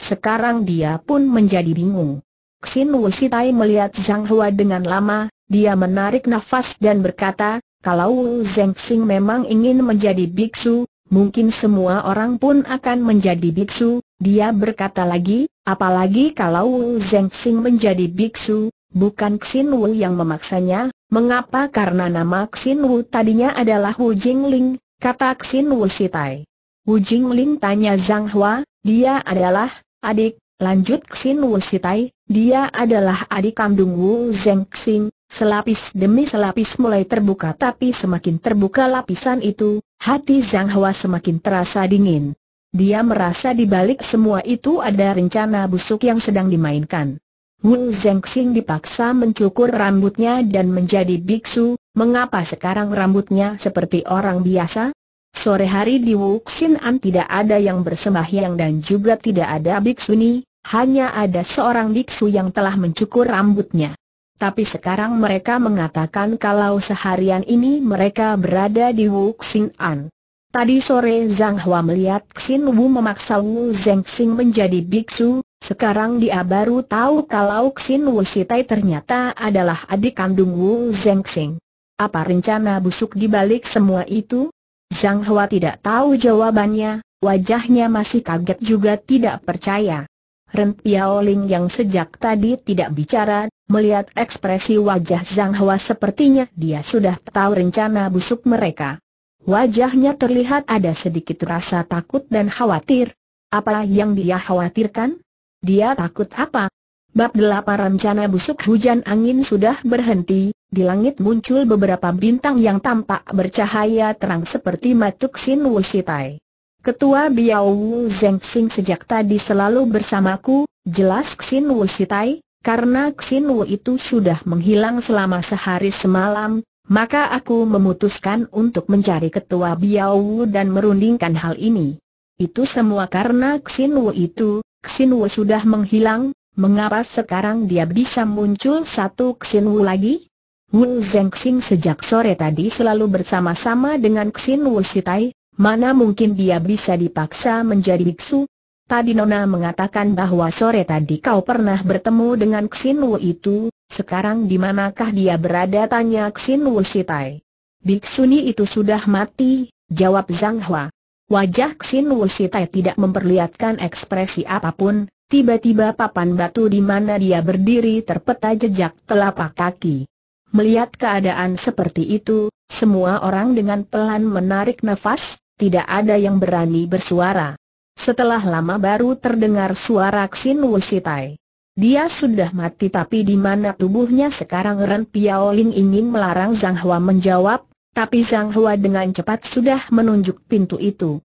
[SPEAKER 1] Sekarang dia pun menjadi bingung. Xin Wu Sitai melihat Zhang Hua dengan lama, dia menarik nafas dan berkata, kalau Wu Zeng Xing memang ingin menjadi biksu, mungkin semua orang pun akan menjadi biksu, dia berkata lagi, apalagi kalau Wu Zeng Xing menjadi biksu, bukan Xin Wu yang memaksanya, mengapa karena nama Xin Wu tadinya adalah Wu Jingling, kata Xin Wu Sitai. Wu Jingling tanya Zhang Hua, dia adalah adik, lanjut Xin Wu Sitai, dia adalah adik kandung Wu Zheng Xing, selapis demi selapis mulai terbuka tapi semakin terbuka lapisan itu, hati Zhang Hua semakin terasa dingin. Dia merasa di balik semua itu ada rencana busuk yang sedang dimainkan. Wu Zengxing dipaksa mencukur rambutnya dan menjadi biksu, mengapa sekarang rambutnya seperti orang biasa? Sore hari di Wuxian An tidak ada yang bersembahyang dan juga tidak ada biksu ni, hanya ada seorang biksu yang telah mencukur rambutnya. Tapi sekarang mereka mengatakan kalau seharian ini mereka berada di Wuxing An. Tadi sore Zhang Hua melihat Xin Wu memaksa Wu Zheng Xing menjadi biksu, sekarang dia baru tahu kalau Xin Wu Sitai ternyata adalah adik kandung Wu Zheng Xing. Apa rencana busuk di balik semua itu? Zhang Hua tidak tahu jawabannya, wajahnya masih kaget juga tidak percaya. Ren Piaoling yang sejak tadi tidak bicara, melihat ekspresi wajah Zhang Hua sepertinya dia sudah tahu rencana busuk mereka. Wajahnya terlihat ada sedikit rasa takut dan khawatir. Apa yang dia khawatirkan? Dia takut apa? Bab delapan Rencana Busuk Hujan Angin sudah berhenti, di langit muncul beberapa bintang yang tampak bercahaya terang seperti matuk Sin Wusitai. Ketua Biao Wu Zeng Sing sejak tadi selalu bersamaku, jelas Xin Wu karena Xin Wu itu sudah menghilang selama sehari semalam, maka aku memutuskan untuk mencari ketua Biao Wu dan merundingkan hal ini. Itu semua karena Xin Wu itu, Xin Wu sudah menghilang, mengapa sekarang dia bisa muncul satu Xin Wu lagi? Zeng Zengxing sejak sore tadi selalu bersama-sama dengan Xin Wusitai, mana mungkin dia bisa dipaksa menjadi biksu? Tadi Nona mengatakan bahwa sore tadi kau pernah bertemu dengan Xin Wu itu, sekarang di manakah dia berada tanya Xin Wusitai. Biksuni itu sudah mati, jawab Zhang Hua. Wajah Xin Wusitai tidak memperlihatkan ekspresi apapun, tiba-tiba papan batu di mana dia berdiri terpeta jejak telapak kaki. Melihat keadaan seperti itu, semua orang dengan pelan menarik nafas, tidak ada yang berani bersuara. Setelah lama baru terdengar suara Xin Sitai. Dia sudah mati tapi di mana tubuhnya sekarang Ren Piaoling ingin melarang Zhang Hua menjawab, tapi Zhang Hua dengan cepat sudah menunjuk pintu itu.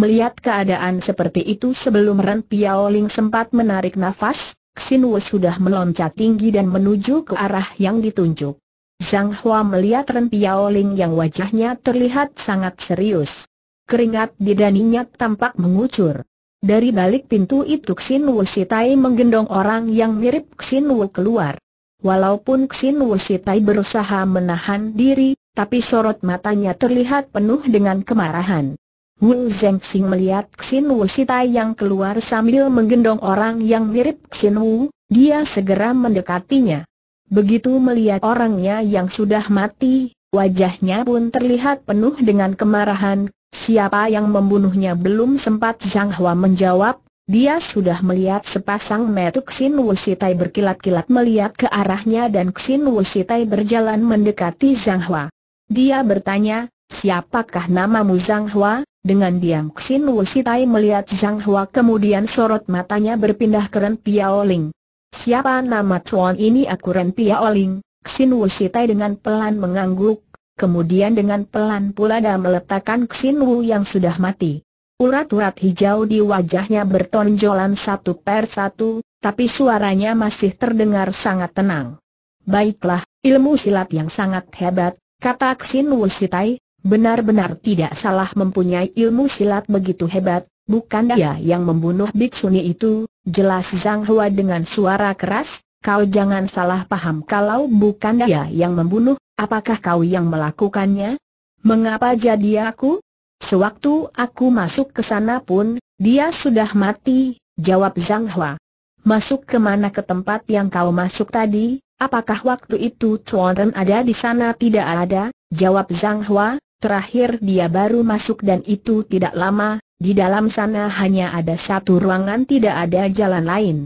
[SPEAKER 1] Melihat keadaan seperti itu sebelum Ren Piaoling sempat menarik nafas, Xin Wu sudah meloncat tinggi dan menuju ke arah yang ditunjuk. Zhang Hua melihat Ren Piaoling yang wajahnya terlihat sangat serius. Keringat di daninya tampak mengucur. Dari balik pintu itu Xin Wu Sitai menggendong orang yang mirip Xin Wu keluar. Walaupun Xin Wu Sitai berusaha menahan diri, tapi sorot matanya terlihat penuh dengan kemarahan. Wu Zheng Xing melihat Xin Wu Sitai yang keluar sambil menggendong orang yang mirip Xin Wu, dia segera mendekatinya. Begitu melihat orangnya yang sudah mati, wajahnya pun terlihat penuh dengan kemarahan, siapa yang membunuhnya belum sempat Zhang Hua menjawab, dia sudah melihat sepasang metu Xin Wusitai berkilat-kilat melihat ke arahnya dan Xin Wusitai berjalan mendekati Zhang Hua. Dia bertanya, siapakah namamu Zhang Hua? Dengan diam Xin Wusitai melihat Zhang Hua kemudian sorot matanya berpindah ke Ren Piao Ling. Siapa nama Chuan ini aku Rentia Oling? Xin Sitai dengan pelan mengangguk, kemudian dengan pelan pula dia meletakkan Xin Wu yang sudah mati. Urat-urat hijau di wajahnya bertonjolan satu per satu, tapi suaranya masih terdengar sangat tenang. Baiklah, ilmu silat yang sangat hebat, kata Xin Sitai, benar-benar tidak salah mempunyai ilmu silat begitu hebat, bukan dia yang membunuh biksuni itu, jelas Zhang Hua dengan suara keras, kau jangan salah paham kalau bukan dia yang membunuh, apakah kau yang melakukannya? Mengapa jadi aku? Sewaktu aku masuk ke sana pun, dia sudah mati, jawab Zhang Hua. Masuk ke mana ke tempat yang kau masuk tadi, apakah waktu itu Chuan ada di sana tidak ada, jawab Zhang Hua, terakhir dia baru masuk dan itu tidak lama, di dalam sana hanya ada satu ruangan tidak ada jalan lain.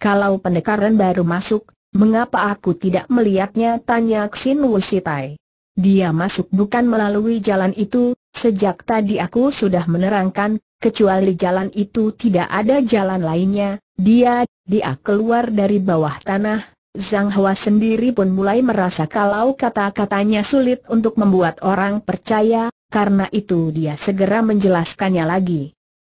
[SPEAKER 1] Kalau pendekaran baru masuk, mengapa aku tidak melihatnya tanya Xin Wusitai. Dia masuk bukan melalui jalan itu, sejak tadi aku sudah menerangkan, kecuali jalan itu tidak ada jalan lainnya, dia, dia keluar dari bawah tanah, Zhang Hua sendiri pun mulai merasa kalau kata-katanya sulit untuk membuat orang percaya, karena itu dia segera menjelaskannya lagi.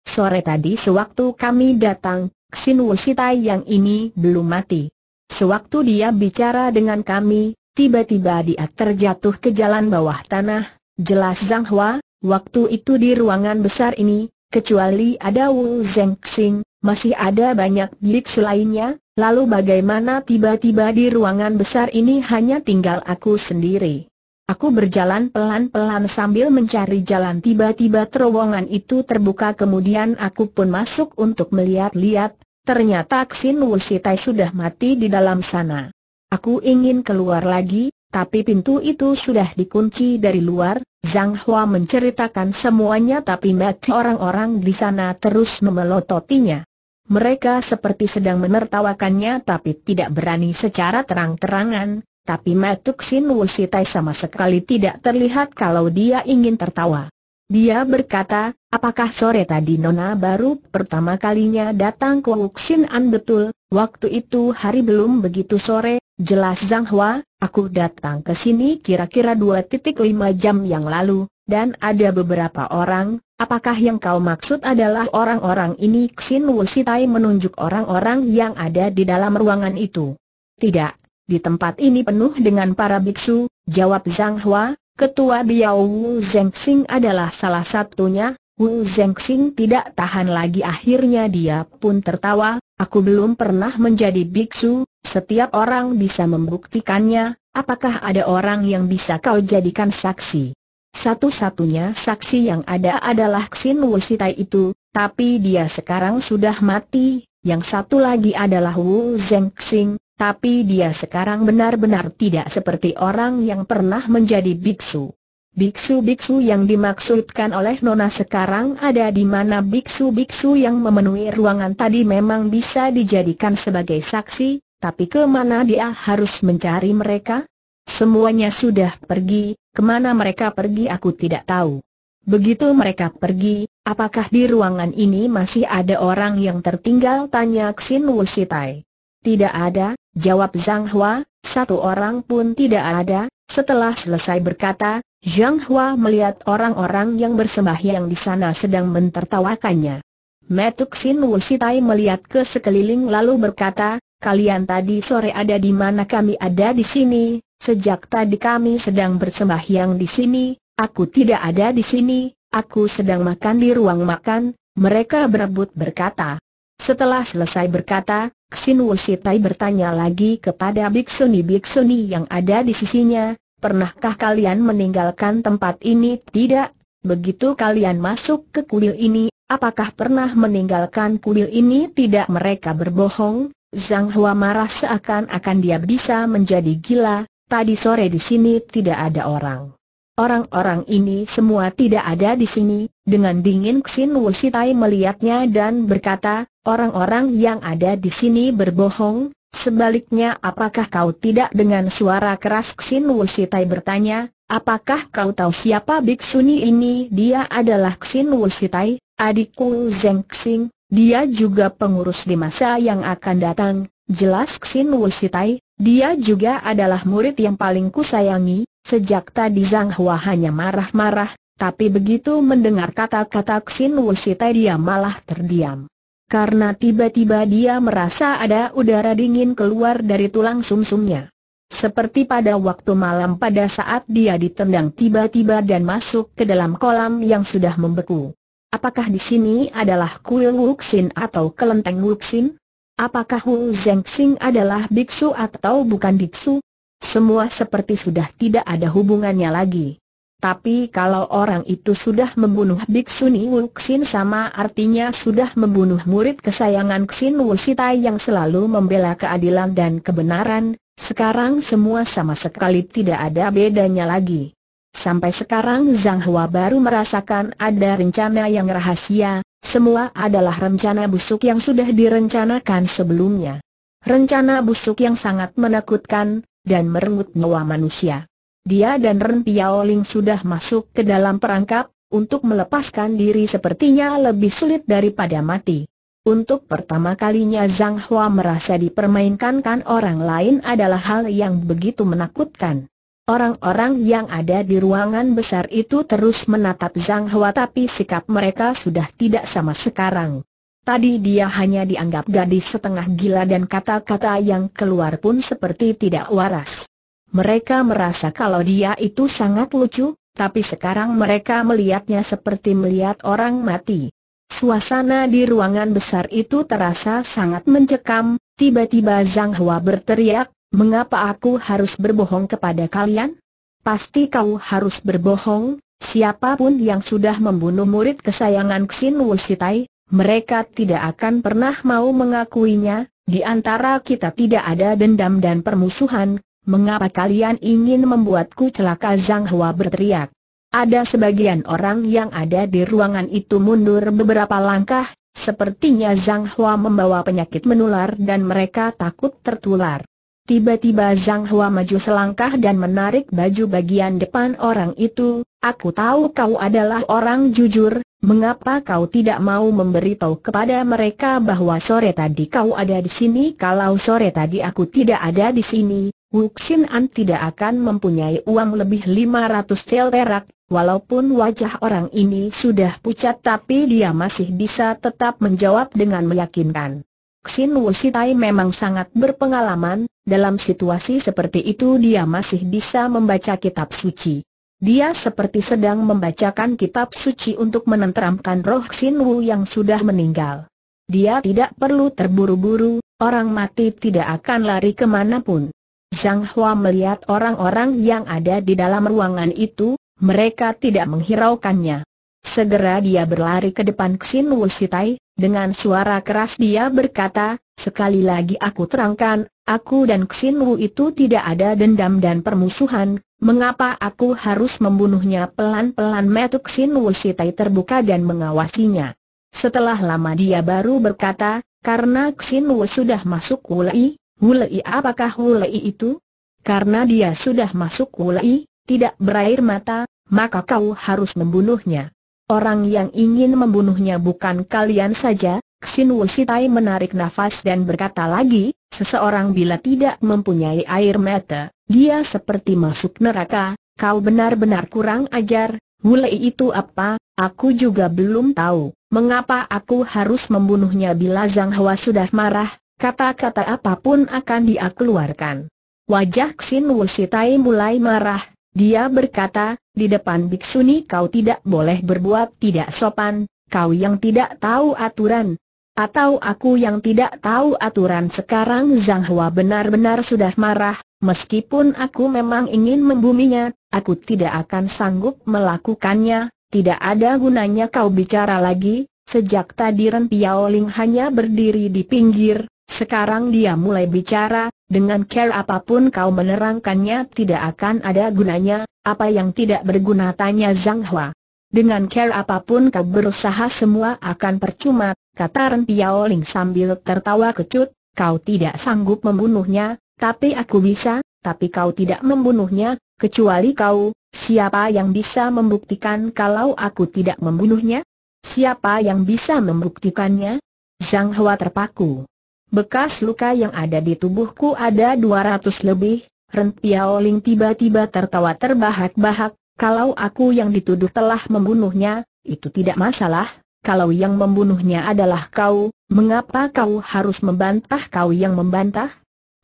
[SPEAKER 1] Sore tadi sewaktu kami datang, Xin Wusita yang ini belum mati. Sewaktu dia bicara dengan kami, tiba-tiba dia terjatuh ke jalan bawah tanah, jelas Zhang Hua, waktu itu di ruangan besar ini, kecuali ada Wu Zheng Xing, masih ada banyak bilik selainnya, lalu bagaimana tiba-tiba di ruangan besar ini hanya tinggal aku sendiri? Aku berjalan pelan-pelan sambil mencari jalan tiba-tiba terowongan itu terbuka kemudian aku pun masuk untuk melihat-lihat, ternyata Xin Wusitai sudah mati di dalam sana. Aku ingin keluar lagi, tapi pintu itu sudah dikunci dari luar, Zhang Hua menceritakan semuanya tapi mati orang-orang di sana terus memelototinya. Mereka seperti sedang menertawakannya tapi tidak berani secara terang-terangan, tapi Matuk Sin Wusitai sama sekali tidak terlihat kalau dia ingin tertawa. Dia berkata, apakah sore tadi Nona baru pertama kalinya datang ke Wuxin An betul, waktu itu hari belum begitu sore, jelas Zhang Hua, aku datang ke sini kira-kira 2.5 jam yang lalu, dan ada beberapa orang, apakah yang kau maksud adalah orang-orang ini Xin Wusitai menunjuk orang-orang yang ada di dalam ruangan itu? Tidak, di tempat ini penuh dengan para biksu, jawab Zhang Hua, ketua Biao Wu Zengxing adalah salah satunya, Wu Zengxing tidak tahan lagi akhirnya dia pun tertawa, aku belum pernah menjadi biksu, setiap orang bisa membuktikannya, apakah ada orang yang bisa kau jadikan saksi? Satu-satunya saksi yang ada adalah Xin Wusitai itu, tapi dia sekarang sudah mati, yang satu lagi adalah Wu Zengxing, tapi dia sekarang benar-benar tidak seperti orang yang pernah menjadi biksu. Biksu-biksu yang dimaksudkan oleh Nona sekarang ada di mana biksu-biksu yang memenuhi ruangan tadi memang bisa dijadikan sebagai saksi, tapi kemana dia harus mencari mereka? Semuanya sudah pergi, kemana mereka pergi aku tidak tahu. Begitu mereka pergi, apakah di ruangan ini masih ada orang yang tertinggal tanya Xin Wusitai. Tidak ada, jawab Zhang Hua, satu orang pun tidak ada. Setelah selesai berkata, Zhang Hua melihat orang-orang yang bersembahyang di sana sedang mentertawakannya. Metuk Sin Sitai melihat ke sekeliling lalu berkata, kalian tadi sore ada di mana kami ada di sini, sejak tadi kami sedang bersembahyang di sini, aku tidak ada di sini, aku sedang makan di ruang makan, mereka berebut berkata. Setelah selesai berkata, Xin Wusitai bertanya lagi kepada biksuni-biksuni yang ada di sisinya, pernahkah kalian meninggalkan tempat ini? Tidak. Begitu kalian masuk ke kuil ini, apakah pernah meninggalkan kuil ini? Tidak mereka berbohong. Zhang Hua marah seakan-akan dia bisa menjadi gila, tadi sore di sini tidak ada orang. Orang-orang ini semua tidak ada di sini, dengan dingin Xin Wusitai melihatnya dan berkata, Orang-orang yang ada di sini berbohong, sebaliknya apakah kau tidak dengan suara keras Xin Wusitai bertanya, apakah kau tahu siapa biksuni ini? Dia adalah Xin Wusitai, adikku Zeng Xing, dia juga pengurus di masa yang akan datang, jelas Xin Wusitai, dia juga adalah murid yang paling kusayangi, sejak tadi Zhang Hua hanya marah-marah, tapi begitu mendengar kata-kata Xin Wusitai dia malah terdiam karena tiba-tiba dia merasa ada udara dingin keluar dari tulang sumsumnya. Seperti pada waktu malam pada saat dia ditendang tiba-tiba dan masuk ke dalam kolam yang sudah membeku. Apakah di sini adalah kuil Wuxin atau kelenteng Wuxin? Apakah Hu Zhengxing adalah biksu atau bukan biksu? Semua seperti sudah tidak ada hubungannya lagi. Tapi kalau orang itu sudah membunuh Biksu Niu Xin sama artinya sudah membunuh murid kesayangan Xin Wusita yang selalu membela keadilan dan kebenaran, sekarang semua sama sekali tidak ada bedanya lagi. Sampai sekarang Zhang Hua baru merasakan ada rencana yang rahasia, semua adalah rencana busuk yang sudah direncanakan sebelumnya. Rencana busuk yang sangat menakutkan, dan merenggut nyawa manusia dia dan Ren Piaoling sudah masuk ke dalam perangkap, untuk melepaskan diri sepertinya lebih sulit daripada mati. Untuk pertama kalinya Zhang Hua merasa dipermainkan kan orang lain adalah hal yang begitu menakutkan. Orang-orang yang ada di ruangan besar itu terus menatap Zhang Hua tapi sikap mereka sudah tidak sama sekarang. Tadi dia hanya dianggap gadis setengah gila dan kata-kata yang keluar pun seperti tidak waras. Mereka merasa kalau dia itu sangat lucu, tapi sekarang mereka melihatnya seperti melihat orang mati. Suasana di ruangan besar itu terasa sangat mencekam, tiba-tiba Zhang Hua berteriak, mengapa aku harus berbohong kepada kalian? Pasti kau harus berbohong, siapapun yang sudah membunuh murid kesayangan Xin Sitai, mereka tidak akan pernah mau mengakuinya, di antara kita tidak ada dendam dan permusuhan, mengapa kalian ingin membuatku celaka Zhang Hua berteriak. Ada sebagian orang yang ada di ruangan itu mundur beberapa langkah, sepertinya Zhang Hua membawa penyakit menular dan mereka takut tertular. Tiba-tiba Zhang Hua maju selangkah dan menarik baju bagian depan orang itu, aku tahu kau adalah orang jujur, mengapa kau tidak mau memberitahu kepada mereka bahwa sore tadi kau ada di sini kalau sore tadi aku tidak ada di sini, Wuxin An tidak akan mempunyai uang lebih 500 tel perak, walaupun wajah orang ini sudah pucat tapi dia masih bisa tetap menjawab dengan meyakinkan. Xin Wusitai memang sangat berpengalaman, dalam situasi seperti itu dia masih bisa membaca kitab suci. Dia seperti sedang membacakan kitab suci untuk menenteramkan roh Xin Wu yang sudah meninggal. Dia tidak perlu terburu-buru, orang mati tidak akan lari kemanapun. Zhang Hua melihat orang-orang yang ada di dalam ruangan itu, mereka tidak menghiraukannya. Segera dia berlari ke depan Xin Wu Sitai, dengan suara keras dia berkata, sekali lagi aku terangkan, aku dan Xin Wu itu tidak ada dendam dan permusuhan, mengapa aku harus membunuhnya pelan-pelan metuk Xin Wu Sitai terbuka dan mengawasinya. Setelah lama dia baru berkata, karena Xin Wu sudah masuk kulai, Wulei apakah Wulei itu? Karena dia sudah masuk Wulei, tidak berair mata, maka kau harus membunuhnya. Orang yang ingin membunuhnya bukan kalian saja, Xin Wusitai menarik nafas dan berkata lagi, seseorang bila tidak mempunyai air mata, dia seperti masuk neraka, kau benar-benar kurang ajar, Wulei itu apa, aku juga belum tahu, mengapa aku harus membunuhnya bila Zhang Hua sudah marah, Kata-kata apapun akan dia keluarkan. Wajah Xin Wusitai mulai marah, dia berkata, di depan biksuni kau tidak boleh berbuat tidak sopan, kau yang tidak tahu aturan. Atau aku yang tidak tahu aturan sekarang Zhang Hua benar-benar sudah marah, meskipun aku memang ingin membuminya, aku tidak akan sanggup melakukannya, tidak ada gunanya kau bicara lagi, Sejak tadi Ren Piaoling hanya berdiri di pinggir, sekarang dia mulai bicara, dengan care apapun kau menerangkannya tidak akan ada gunanya, apa yang tidak berguna tanya Zhang Hua. Dengan care apapun kau berusaha semua akan percuma, kata Ren Piaoling sambil tertawa kecut, kau tidak sanggup membunuhnya, tapi aku bisa, tapi kau tidak membunuhnya, kecuali kau, siapa yang bisa membuktikan kalau aku tidak membunuhnya? Siapa yang bisa membuktikannya? Zhang Hua terpaku. Bekas luka yang ada di tubuhku ada 200 lebih, Ren Piao tiba-tiba tertawa terbahak-bahak, kalau aku yang dituduh telah membunuhnya, itu tidak masalah, kalau yang membunuhnya adalah kau, mengapa kau harus membantah kau yang membantah?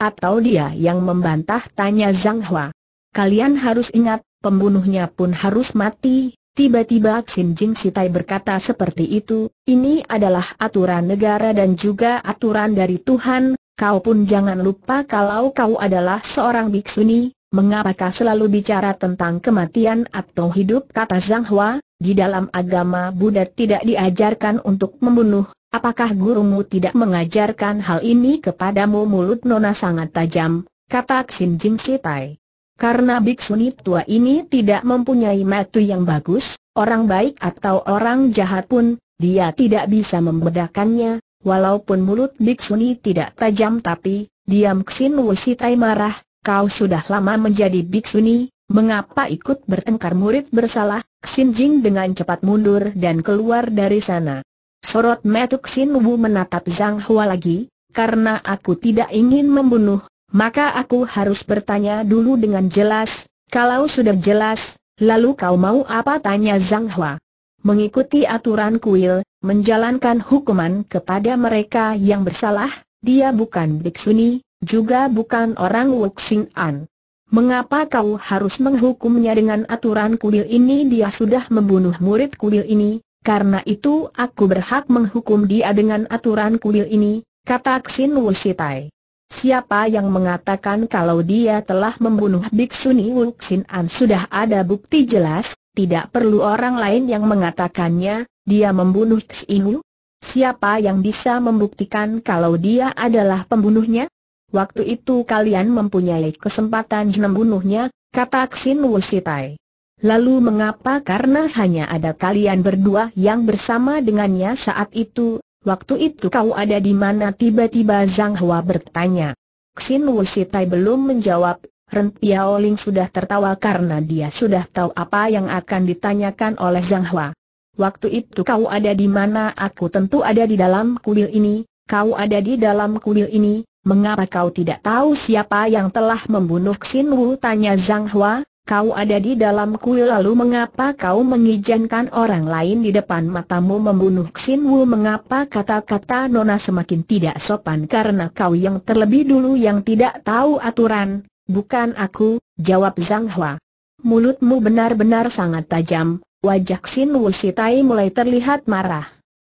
[SPEAKER 1] Atau dia yang membantah tanya Zhang Hua. Kalian harus ingat, pembunuhnya pun harus mati, Tiba-tiba Xinjing Jing Sitai berkata seperti itu, ini adalah aturan negara dan juga aturan dari Tuhan, kau pun jangan lupa kalau kau adalah seorang biksuni, mengapakah selalu bicara tentang kematian atau hidup kata Zhang Hua, di dalam agama Buddha tidak diajarkan untuk membunuh, apakah gurumu tidak mengajarkan hal ini kepadamu mulut Nona sangat tajam, kata Xinjing Jing Sitai. Karena biksuni tua ini tidak mempunyai mata yang bagus, orang baik atau orang jahat pun, dia tidak bisa membedakannya, walaupun mulut biksuni tidak tajam tapi, diam Ksin Wusitai marah, kau sudah lama menjadi biksuni, mengapa ikut bertengkar murid bersalah, Ksin Jing dengan cepat mundur dan keluar dari sana. Sorot metu Ksin Wu menatap Zhang Hua lagi, karena aku tidak ingin membunuh maka aku harus bertanya dulu dengan jelas, kalau sudah jelas, lalu kau mau apa tanya Zhang Hua. Mengikuti aturan kuil, menjalankan hukuman kepada mereka yang bersalah, dia bukan biksuni, juga bukan orang Wuxing An. Mengapa kau harus menghukumnya dengan aturan kuil ini dia sudah membunuh murid kuil ini, karena itu aku berhak menghukum dia dengan aturan kuil ini, kata Xin Wusitai. Siapa yang mengatakan kalau dia telah membunuh Biksu Niwuk Sin An sudah ada bukti jelas, tidak perlu orang lain yang mengatakannya, dia membunuh Xiu? Siapa yang bisa membuktikan kalau dia adalah pembunuhnya? Waktu itu kalian mempunyai kesempatan membunuhnya, kata Xin Wusitai. Lalu mengapa karena hanya ada kalian berdua yang bersama dengannya saat itu, Waktu itu kau ada di mana tiba-tiba Zhang Hua bertanya. Xin Sitai belum menjawab, Ren Piaoling sudah tertawa karena dia sudah tahu apa yang akan ditanyakan oleh Zhang Hua. Waktu itu kau ada di mana aku tentu ada di dalam kuil ini, kau ada di dalam kuil ini, mengapa kau tidak tahu siapa yang telah membunuh Xin Wu? Tanya Zhang Hua, Kau ada di dalam kuil lalu mengapa kau mengizinkan orang lain di depan matamu membunuh Xin Wu mengapa kata-kata Nona semakin tidak sopan karena kau yang terlebih dulu yang tidak tahu aturan, bukan aku, jawab Zhang Hua. Mulutmu benar-benar sangat tajam, wajah Xin Wu Sitai mulai terlihat marah.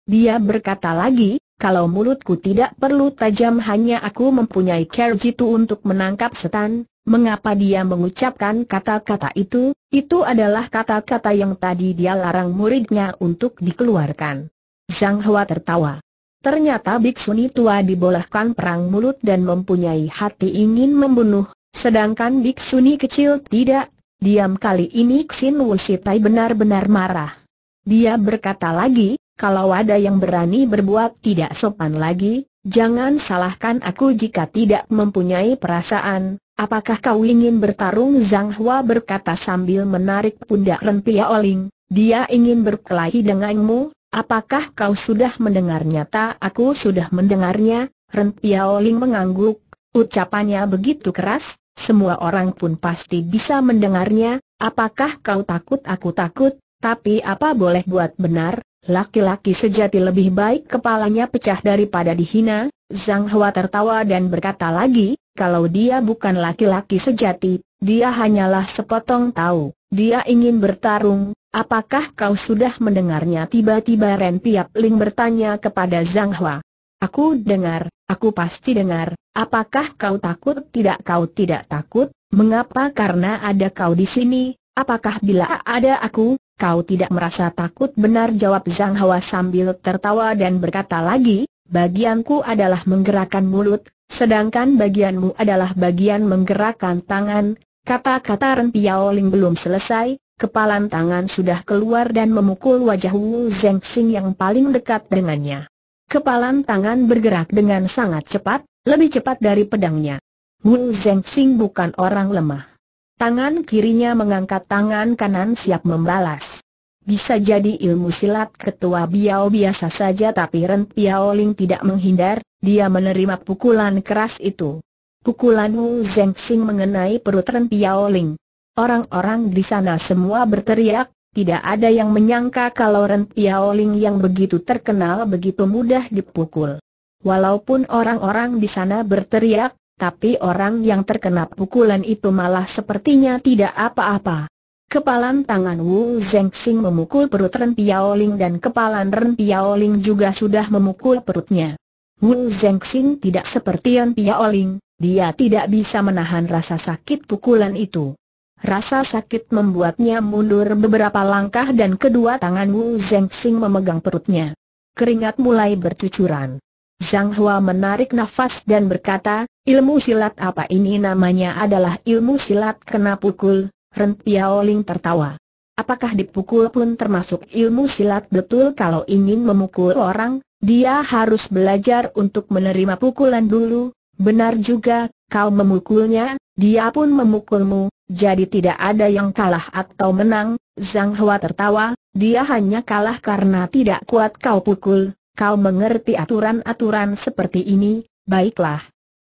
[SPEAKER 1] Dia berkata lagi, kalau mulutku tidak perlu tajam hanya aku mempunyai kerjitu untuk menangkap setan, Mengapa dia mengucapkan kata-kata itu? Itu adalah kata-kata yang tadi dia larang muridnya untuk dikeluarkan. Zhang Hua tertawa. Ternyata biksuni tua dibolehkan perang mulut dan mempunyai hati ingin membunuh, sedangkan biksuni kecil tidak. Diam kali ini Xin Wusitai benar-benar marah. Dia berkata lagi, kalau ada yang berani berbuat tidak sopan lagi, jangan salahkan aku jika tidak mempunyai perasaan, Apakah kau ingin bertarung Zhang Hua berkata sambil menarik pundak Renpia Oling, dia ingin berkelahi denganmu, apakah kau sudah mendengarnya tak aku sudah mendengarnya, Renpia Oling mengangguk, ucapannya begitu keras, semua orang pun pasti bisa mendengarnya, apakah kau takut aku takut, tapi apa boleh buat benar, laki-laki sejati lebih baik kepalanya pecah daripada dihina, Zhang Hua tertawa dan berkata lagi, kalau dia bukan laki-laki sejati, dia hanyalah sepotong tahu. Dia ingin bertarung, apakah kau sudah mendengarnya? Tiba-tiba Ren Piap Ling bertanya kepada Zhang Hua. Aku dengar, aku pasti dengar, apakah kau takut? Tidak kau tidak takut, mengapa karena ada kau di sini, apakah bila ada aku, kau tidak merasa takut? Benar jawab Zhang Hua sambil tertawa dan berkata lagi, bagianku adalah menggerakkan mulut, Sedangkan bagianmu adalah bagian menggerakkan tangan, kata-kata Rentiao Ling belum selesai, kepalan tangan sudah keluar dan memukul wajah Wu Zhengxing yang paling dekat dengannya. Kepalan tangan bergerak dengan sangat cepat, lebih cepat dari pedangnya. Wu Zhengxing bukan orang lemah. Tangan kirinya mengangkat tangan kanan siap membalas. Bisa jadi ilmu silat ketua Biao biasa saja tapi Ren Piao Ling tidak menghindar, dia menerima pukulan keras itu. Pukulan Wu Zeng Xing mengenai perut Ren Piao Ling. Orang-orang di sana semua berteriak, tidak ada yang menyangka kalau Ren Piao Ling yang begitu terkenal begitu mudah dipukul. Walaupun orang-orang di sana berteriak, tapi orang yang terkena pukulan itu malah sepertinya tidak apa-apa. Kepalan tangan Wu Zhengxing memukul perut Ren Piaoling dan kepalan Ren Piaoling juga sudah memukul perutnya. Wu Zhengxing tidak seperti Ren Piaoling, dia tidak bisa menahan rasa sakit pukulan itu. Rasa sakit membuatnya mundur beberapa langkah dan kedua tangan Wu Zhengxing memegang perutnya. Keringat mulai bercucuran. Zhang Hua menarik nafas dan berkata, ilmu silat apa ini namanya adalah ilmu silat kena pukul, Ren Piaoling tertawa. Apakah dipukul pun termasuk ilmu silat betul kalau ingin memukul orang, dia harus belajar untuk menerima pukulan dulu, benar juga, kau memukulnya, dia pun memukulmu, jadi tidak ada yang kalah atau menang, Zhang Hua tertawa, dia hanya kalah karena tidak kuat kau pukul, kau mengerti aturan-aturan seperti ini, baiklah.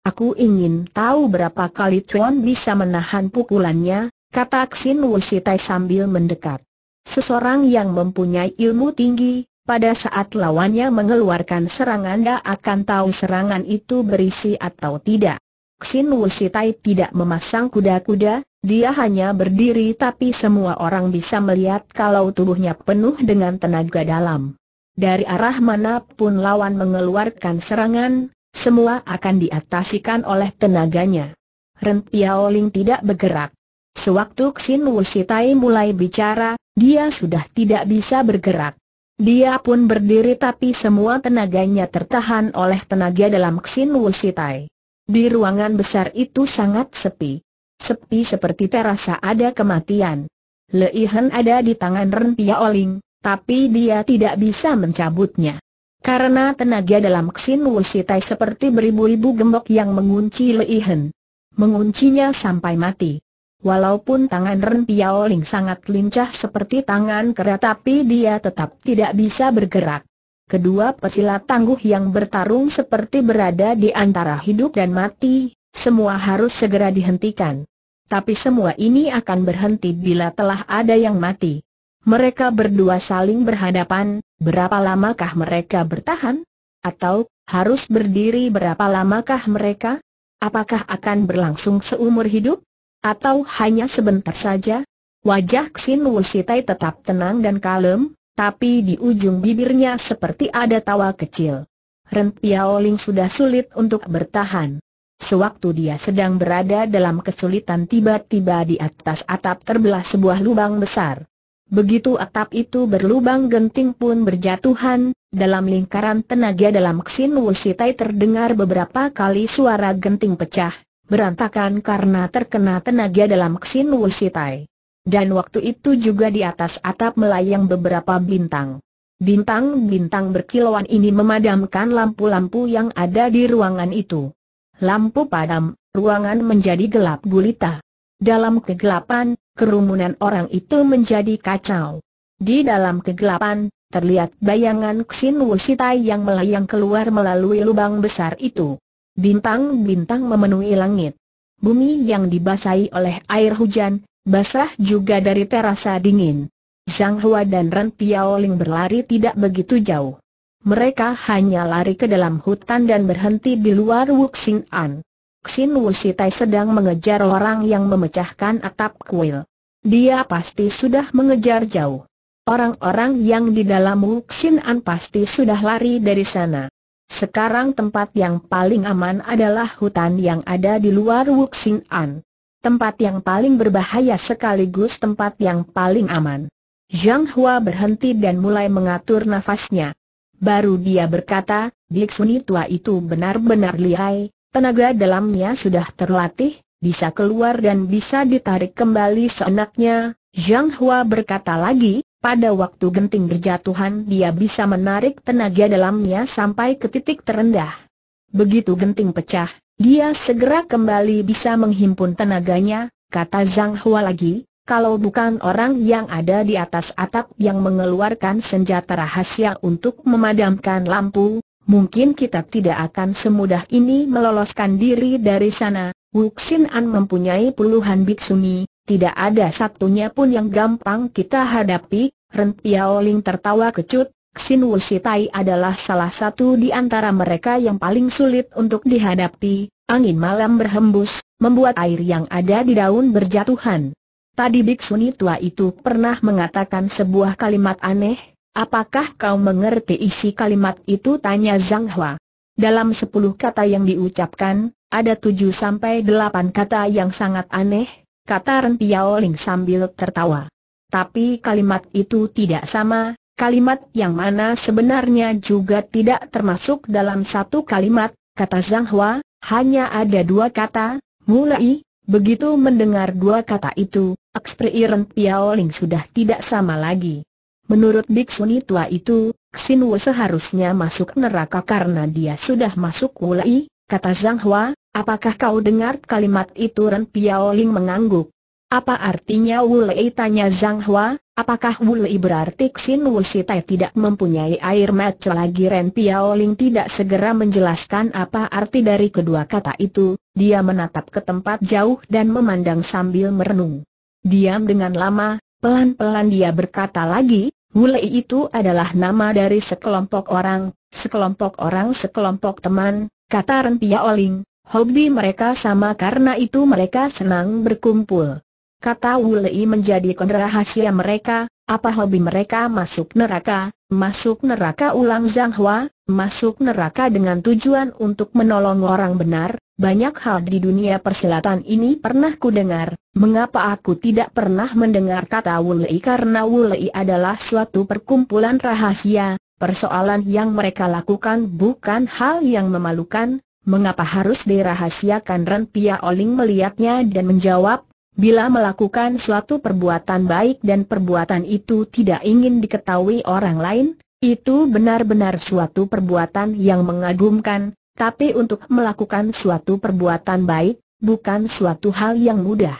[SPEAKER 1] Aku ingin tahu berapa kali Chuan bisa menahan pukulannya, kata Xin Wusitai sambil mendekat. Seseorang yang mempunyai ilmu tinggi, pada saat lawannya mengeluarkan serangan dia akan tahu serangan itu berisi atau tidak. Xin Wusitai tidak memasang kuda-kuda, dia hanya berdiri tapi semua orang bisa melihat kalau tubuhnya penuh dengan tenaga dalam. Dari arah manapun lawan mengeluarkan serangan, semua akan diatasikan oleh tenaganya. Ren Piaoling tidak bergerak. Sewaktu Xin Wusitai mulai bicara, dia sudah tidak bisa bergerak. Dia pun berdiri tapi semua tenaganya tertahan oleh tenaga dalam Xin Wusitai. Di ruangan besar itu sangat sepi. Sepi seperti terasa ada kematian. Leihan ada di tangan Renpia Oling, tapi dia tidak bisa mencabutnya. Karena tenaga dalam Xin Wusitai seperti beribu-ribu gembok yang mengunci Leihen. Menguncinya sampai mati. Walaupun tangan Ren Piaoling sangat lincah seperti tangan kera tapi dia tetap tidak bisa bergerak. Kedua pesilat tangguh yang bertarung seperti berada di antara hidup dan mati, semua harus segera dihentikan. Tapi semua ini akan berhenti bila telah ada yang mati. Mereka berdua saling berhadapan, berapa lamakah mereka bertahan? Atau, harus berdiri berapa lamakah mereka? Apakah akan berlangsung seumur hidup? Atau hanya sebentar saja? Wajah Xin Wusitai tetap tenang dan kalem, tapi di ujung bibirnya seperti ada tawa kecil. Ren Piaoling sudah sulit untuk bertahan. Sewaktu dia sedang berada dalam kesulitan tiba-tiba di atas atap terbelah sebuah lubang besar. Begitu atap itu berlubang genting pun berjatuhan, dalam lingkaran tenaga dalam Xin Wusitai terdengar beberapa kali suara genting pecah, berantakan karena terkena tenaga dalam Ksin Wusitai. Dan waktu itu juga di atas atap melayang beberapa bintang. Bintang-bintang berkilauan ini memadamkan lampu-lampu yang ada di ruangan itu. Lampu padam, ruangan menjadi gelap gulita. Dalam kegelapan, kerumunan orang itu menjadi kacau. Di dalam kegelapan, terlihat bayangan Ksin Wusitai yang melayang keluar melalui lubang besar itu. Bintang-bintang memenuhi langit. Bumi yang dibasahi oleh air hujan, basah juga dari terasa dingin. Zhang Hua dan Ren Piaoling berlari tidak begitu jauh. Mereka hanya lari ke dalam hutan dan berhenti di luar Wuxing An. Xin Wusitai sedang mengejar orang yang memecahkan atap kuil. Dia pasti sudah mengejar jauh. Orang-orang yang di dalam Wuxin An pasti sudah lari dari sana. Sekarang tempat yang paling aman adalah hutan yang ada di luar Wuxing An. Tempat yang paling berbahaya sekaligus tempat yang paling aman. Zhang Hua berhenti dan mulai mengatur nafasnya. Baru dia berkata, Biksuni tua itu benar-benar lihai, tenaga dalamnya sudah terlatih, bisa keluar dan bisa ditarik kembali seenaknya. Zhang Hua berkata lagi, pada waktu genting berjatuhan dia bisa menarik tenaga dalamnya sampai ke titik terendah. Begitu genting pecah, dia segera kembali bisa menghimpun tenaganya, kata Zhang Hua lagi, kalau bukan orang yang ada di atas atap yang mengeluarkan senjata rahasia untuk memadamkan lampu, mungkin kita tidak akan semudah ini meloloskan diri dari sana. Wuxin An mempunyai puluhan biksuni, tidak ada satunya pun yang gampang kita hadapi, Rentiaoling tertawa kecut, Xin Wusitai adalah salah satu di antara mereka yang paling sulit untuk dihadapi. Angin malam berhembus, membuat air yang ada di daun berjatuhan. Tadi biksuni tua itu pernah mengatakan sebuah kalimat aneh, apakah kau mengerti isi kalimat itu tanya Zhang Hua. Dalam sepuluh kata yang diucapkan, ada tujuh sampai delapan kata yang sangat aneh, kata Rentiao Ling sambil tertawa. Tapi kalimat itu tidak sama, kalimat yang mana sebenarnya juga tidak termasuk dalam satu kalimat, kata Zhang Hua, hanya ada dua kata, mulai, begitu mendengar dua kata itu, ekspresian Piao Ling sudah tidak sama lagi. Menurut Biksuni tua itu, Xin Wu seharusnya masuk neraka karena dia sudah masuk mulai, kata Zhang Hua, apakah kau dengar kalimat itu Ren Piao Ling mengangguk. Apa artinya Wulei tanya Zhang Hua, apakah Wulei berarti Xin Wusitai tidak mempunyai air mata lagi Ren Piaoling tidak segera menjelaskan apa arti dari kedua kata itu, dia menatap ke tempat jauh dan memandang sambil merenung. Diam dengan lama, pelan-pelan dia berkata lagi, Wulei itu adalah nama dari sekelompok orang, sekelompok orang sekelompok teman, kata Ren Piaoling, hobi mereka sama karena itu mereka senang berkumpul. Kata Wulei menjadi rahasia mereka, apa hobi mereka masuk neraka, masuk neraka ulang Hua, masuk neraka dengan tujuan untuk menolong orang benar, banyak hal di dunia persilatan ini pernah kudengar, mengapa aku tidak pernah mendengar kata Wulei karena Wulei adalah suatu perkumpulan rahasia, persoalan yang mereka lakukan bukan hal yang memalukan, mengapa harus dirahasiakan Ren Pia Oling melihatnya dan menjawab, Bila melakukan suatu perbuatan baik dan perbuatan itu tidak ingin diketahui orang lain, itu benar-benar suatu perbuatan yang mengagumkan, tapi untuk melakukan suatu perbuatan baik, bukan suatu hal yang mudah.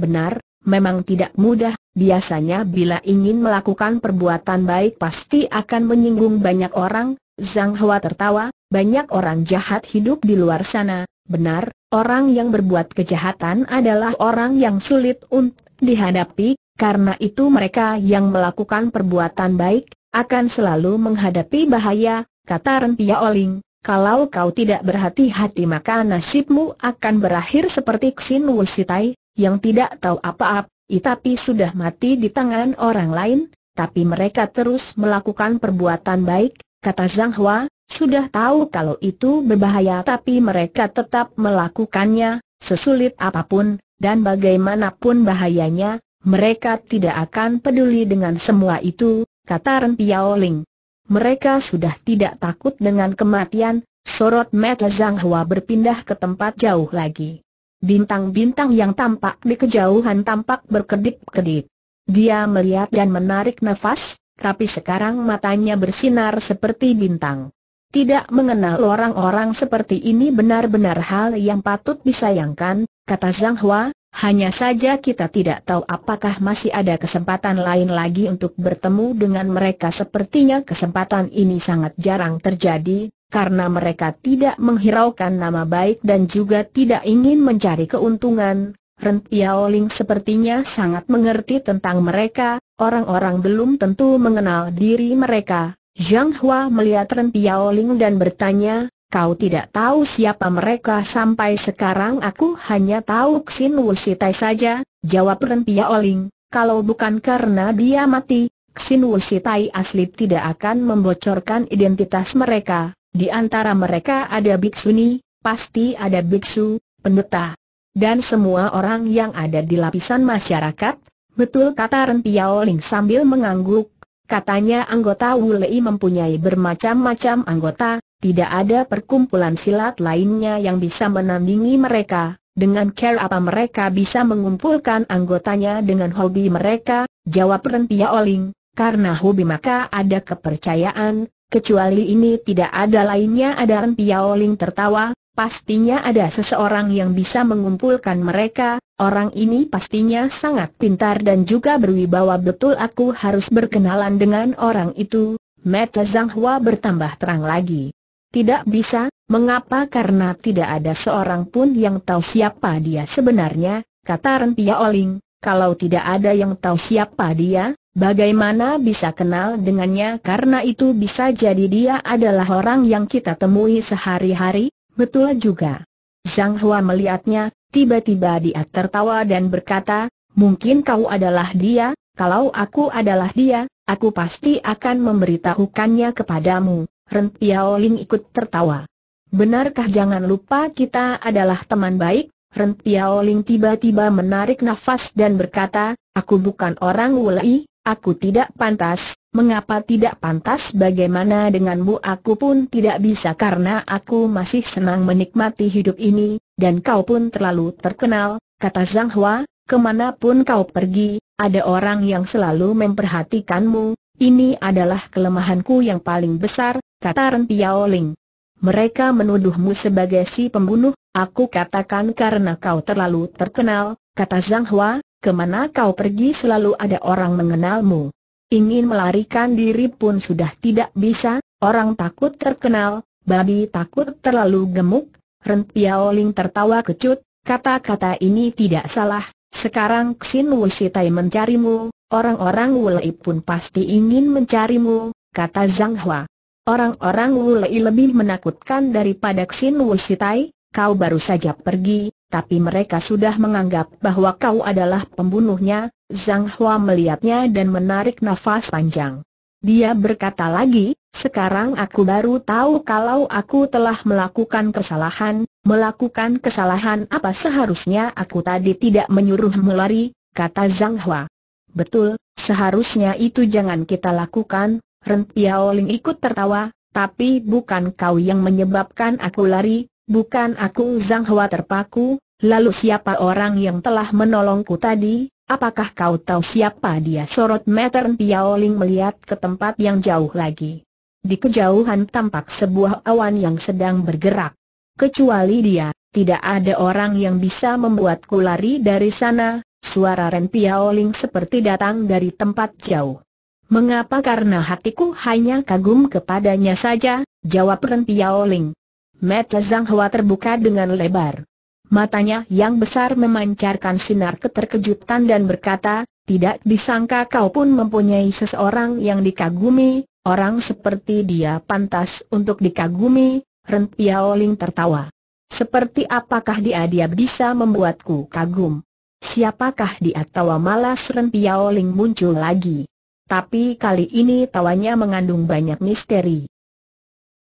[SPEAKER 1] Benar, memang tidak mudah, biasanya bila ingin melakukan perbuatan baik pasti akan menyinggung banyak orang, Zhang Hua tertawa, banyak orang jahat hidup di luar sana, benar, Orang yang berbuat kejahatan adalah orang yang sulit untuk dihadapi, karena itu mereka yang melakukan perbuatan baik, akan selalu menghadapi bahaya, kata Rentia Oling. Kalau kau tidak berhati-hati maka nasibmu akan berakhir seperti Xin Wusitai, yang tidak tahu apa-apa, tapi sudah mati di tangan orang lain, tapi mereka terus melakukan perbuatan baik, kata Zhang Hua, sudah tahu kalau itu berbahaya tapi mereka tetap melakukannya, sesulit apapun, dan bagaimanapun bahayanya, mereka tidak akan peduli dengan semua itu, kata Ren Piaoling. Mereka sudah tidak takut dengan kematian, sorot mata Zhang Hua berpindah ke tempat jauh lagi. Bintang-bintang yang tampak di kejauhan tampak berkedip-kedip. Dia melihat dan menarik nafas, tapi sekarang matanya bersinar seperti bintang. Tidak mengenal orang-orang seperti ini benar-benar hal yang patut disayangkan, kata Zhang Hua, hanya saja kita tidak tahu apakah masih ada kesempatan lain lagi untuk bertemu dengan mereka sepertinya kesempatan ini sangat jarang terjadi, karena mereka tidak menghiraukan nama baik dan juga tidak ingin mencari keuntungan, Ren Yaoling sepertinya sangat mengerti tentang mereka, Orang-orang belum tentu mengenal diri mereka. Zhang Hua melihat Ren Piaoling dan bertanya, kau tidak tahu siapa mereka sampai sekarang aku hanya tahu Xin Wusitai saja, jawab Ren Piaoling, kalau bukan karena dia mati, Xin Wusitai asli tidak akan membocorkan identitas mereka. Di antara mereka ada biksu ni, pasti ada biksu, pendeta, dan semua orang yang ada di lapisan masyarakat, Betul kata Rentiao Ling sambil mengangguk. Katanya anggota Wulei mempunyai bermacam-macam anggota, tidak ada perkumpulan silat lainnya yang bisa menandingi mereka. Dengan care apa mereka bisa mengumpulkan anggotanya dengan hobi mereka, jawab Rentiao Ling. Karena hobi maka ada kepercayaan, kecuali ini tidak ada lainnya ada Rentiao Ling tertawa, Pastinya ada seseorang yang bisa mengumpulkan mereka, orang ini pastinya sangat pintar dan juga berwibawa betul aku harus berkenalan dengan orang itu, mata Zhang bertambah terang lagi. Tidak bisa, mengapa karena tidak ada seorang pun yang tahu siapa dia sebenarnya, kata Rentia Oling, kalau tidak ada yang tahu siapa dia, Bagaimana bisa kenal dengannya karena itu bisa jadi dia adalah orang yang kita temui sehari-hari, Betul juga. Zhang Hua melihatnya, tiba-tiba dia tertawa dan berkata, mungkin kau adalah dia, kalau aku adalah dia, aku pasti akan memberitahukannya kepadamu. Ren Piao Ling ikut tertawa. Benarkah jangan lupa kita adalah teman baik? Ren Piao Ling tiba-tiba menarik nafas dan berkata, aku bukan orang wulai, aku tidak pantas, mengapa tidak pantas bagaimana denganmu aku pun tidak bisa karena aku masih senang menikmati hidup ini, dan kau pun terlalu terkenal, kata Zhang Hua, kemanapun kau pergi, ada orang yang selalu memperhatikanmu, ini adalah kelemahanku yang paling besar, kata Ren Piaoling. Mereka menuduhmu sebagai si pembunuh, aku katakan karena kau terlalu terkenal, kata Zhang Hua, kemana kau pergi selalu ada orang mengenalmu ingin melarikan diri pun sudah tidak bisa, orang takut terkenal, babi takut terlalu gemuk, Ren Piaoling tertawa kecut, kata-kata ini tidak salah, sekarang Xin Wusitai mencarimu, orang-orang Wulei pun pasti ingin mencarimu, kata Zhang Hua. Orang-orang Wulei lebih menakutkan daripada Xin Wusitai, kau baru saja pergi, tapi mereka sudah menganggap bahwa kau adalah pembunuhnya, Zhang Hua melihatnya dan menarik nafas panjang. Dia berkata lagi, sekarang aku baru tahu kalau aku telah melakukan kesalahan, melakukan kesalahan apa seharusnya aku tadi tidak menyuruhmu lari," kata Zhang Hua. Betul, seharusnya itu jangan kita lakukan, Ren Piaoling ikut tertawa, tapi bukan kau yang menyebabkan aku lari, Bukan aku Zhang Hua terpaku, lalu siapa orang yang telah menolongku tadi? Apakah kau tahu siapa dia? Sorot Meter Piaoling melihat ke tempat yang jauh lagi. Di kejauhan tampak sebuah awan yang sedang bergerak. Kecuali dia, tidak ada orang yang bisa membuatku lari dari sana, suara Ren Piaoling seperti datang dari tempat jauh. Mengapa karena hatiku hanya kagum kepadanya saja, jawab Ren Piaoling. Mata Zhang Hua terbuka dengan lebar. Matanya yang besar memancarkan sinar keterkejutan dan berkata, tidak disangka kau pun mempunyai seseorang yang dikagumi, orang seperti dia pantas untuk dikagumi, Ren Piaoling tertawa. Seperti apakah dia dia bisa membuatku kagum? Siapakah dia tawa malas Ren Piaoling muncul lagi? Tapi kali ini tawanya mengandung banyak misteri.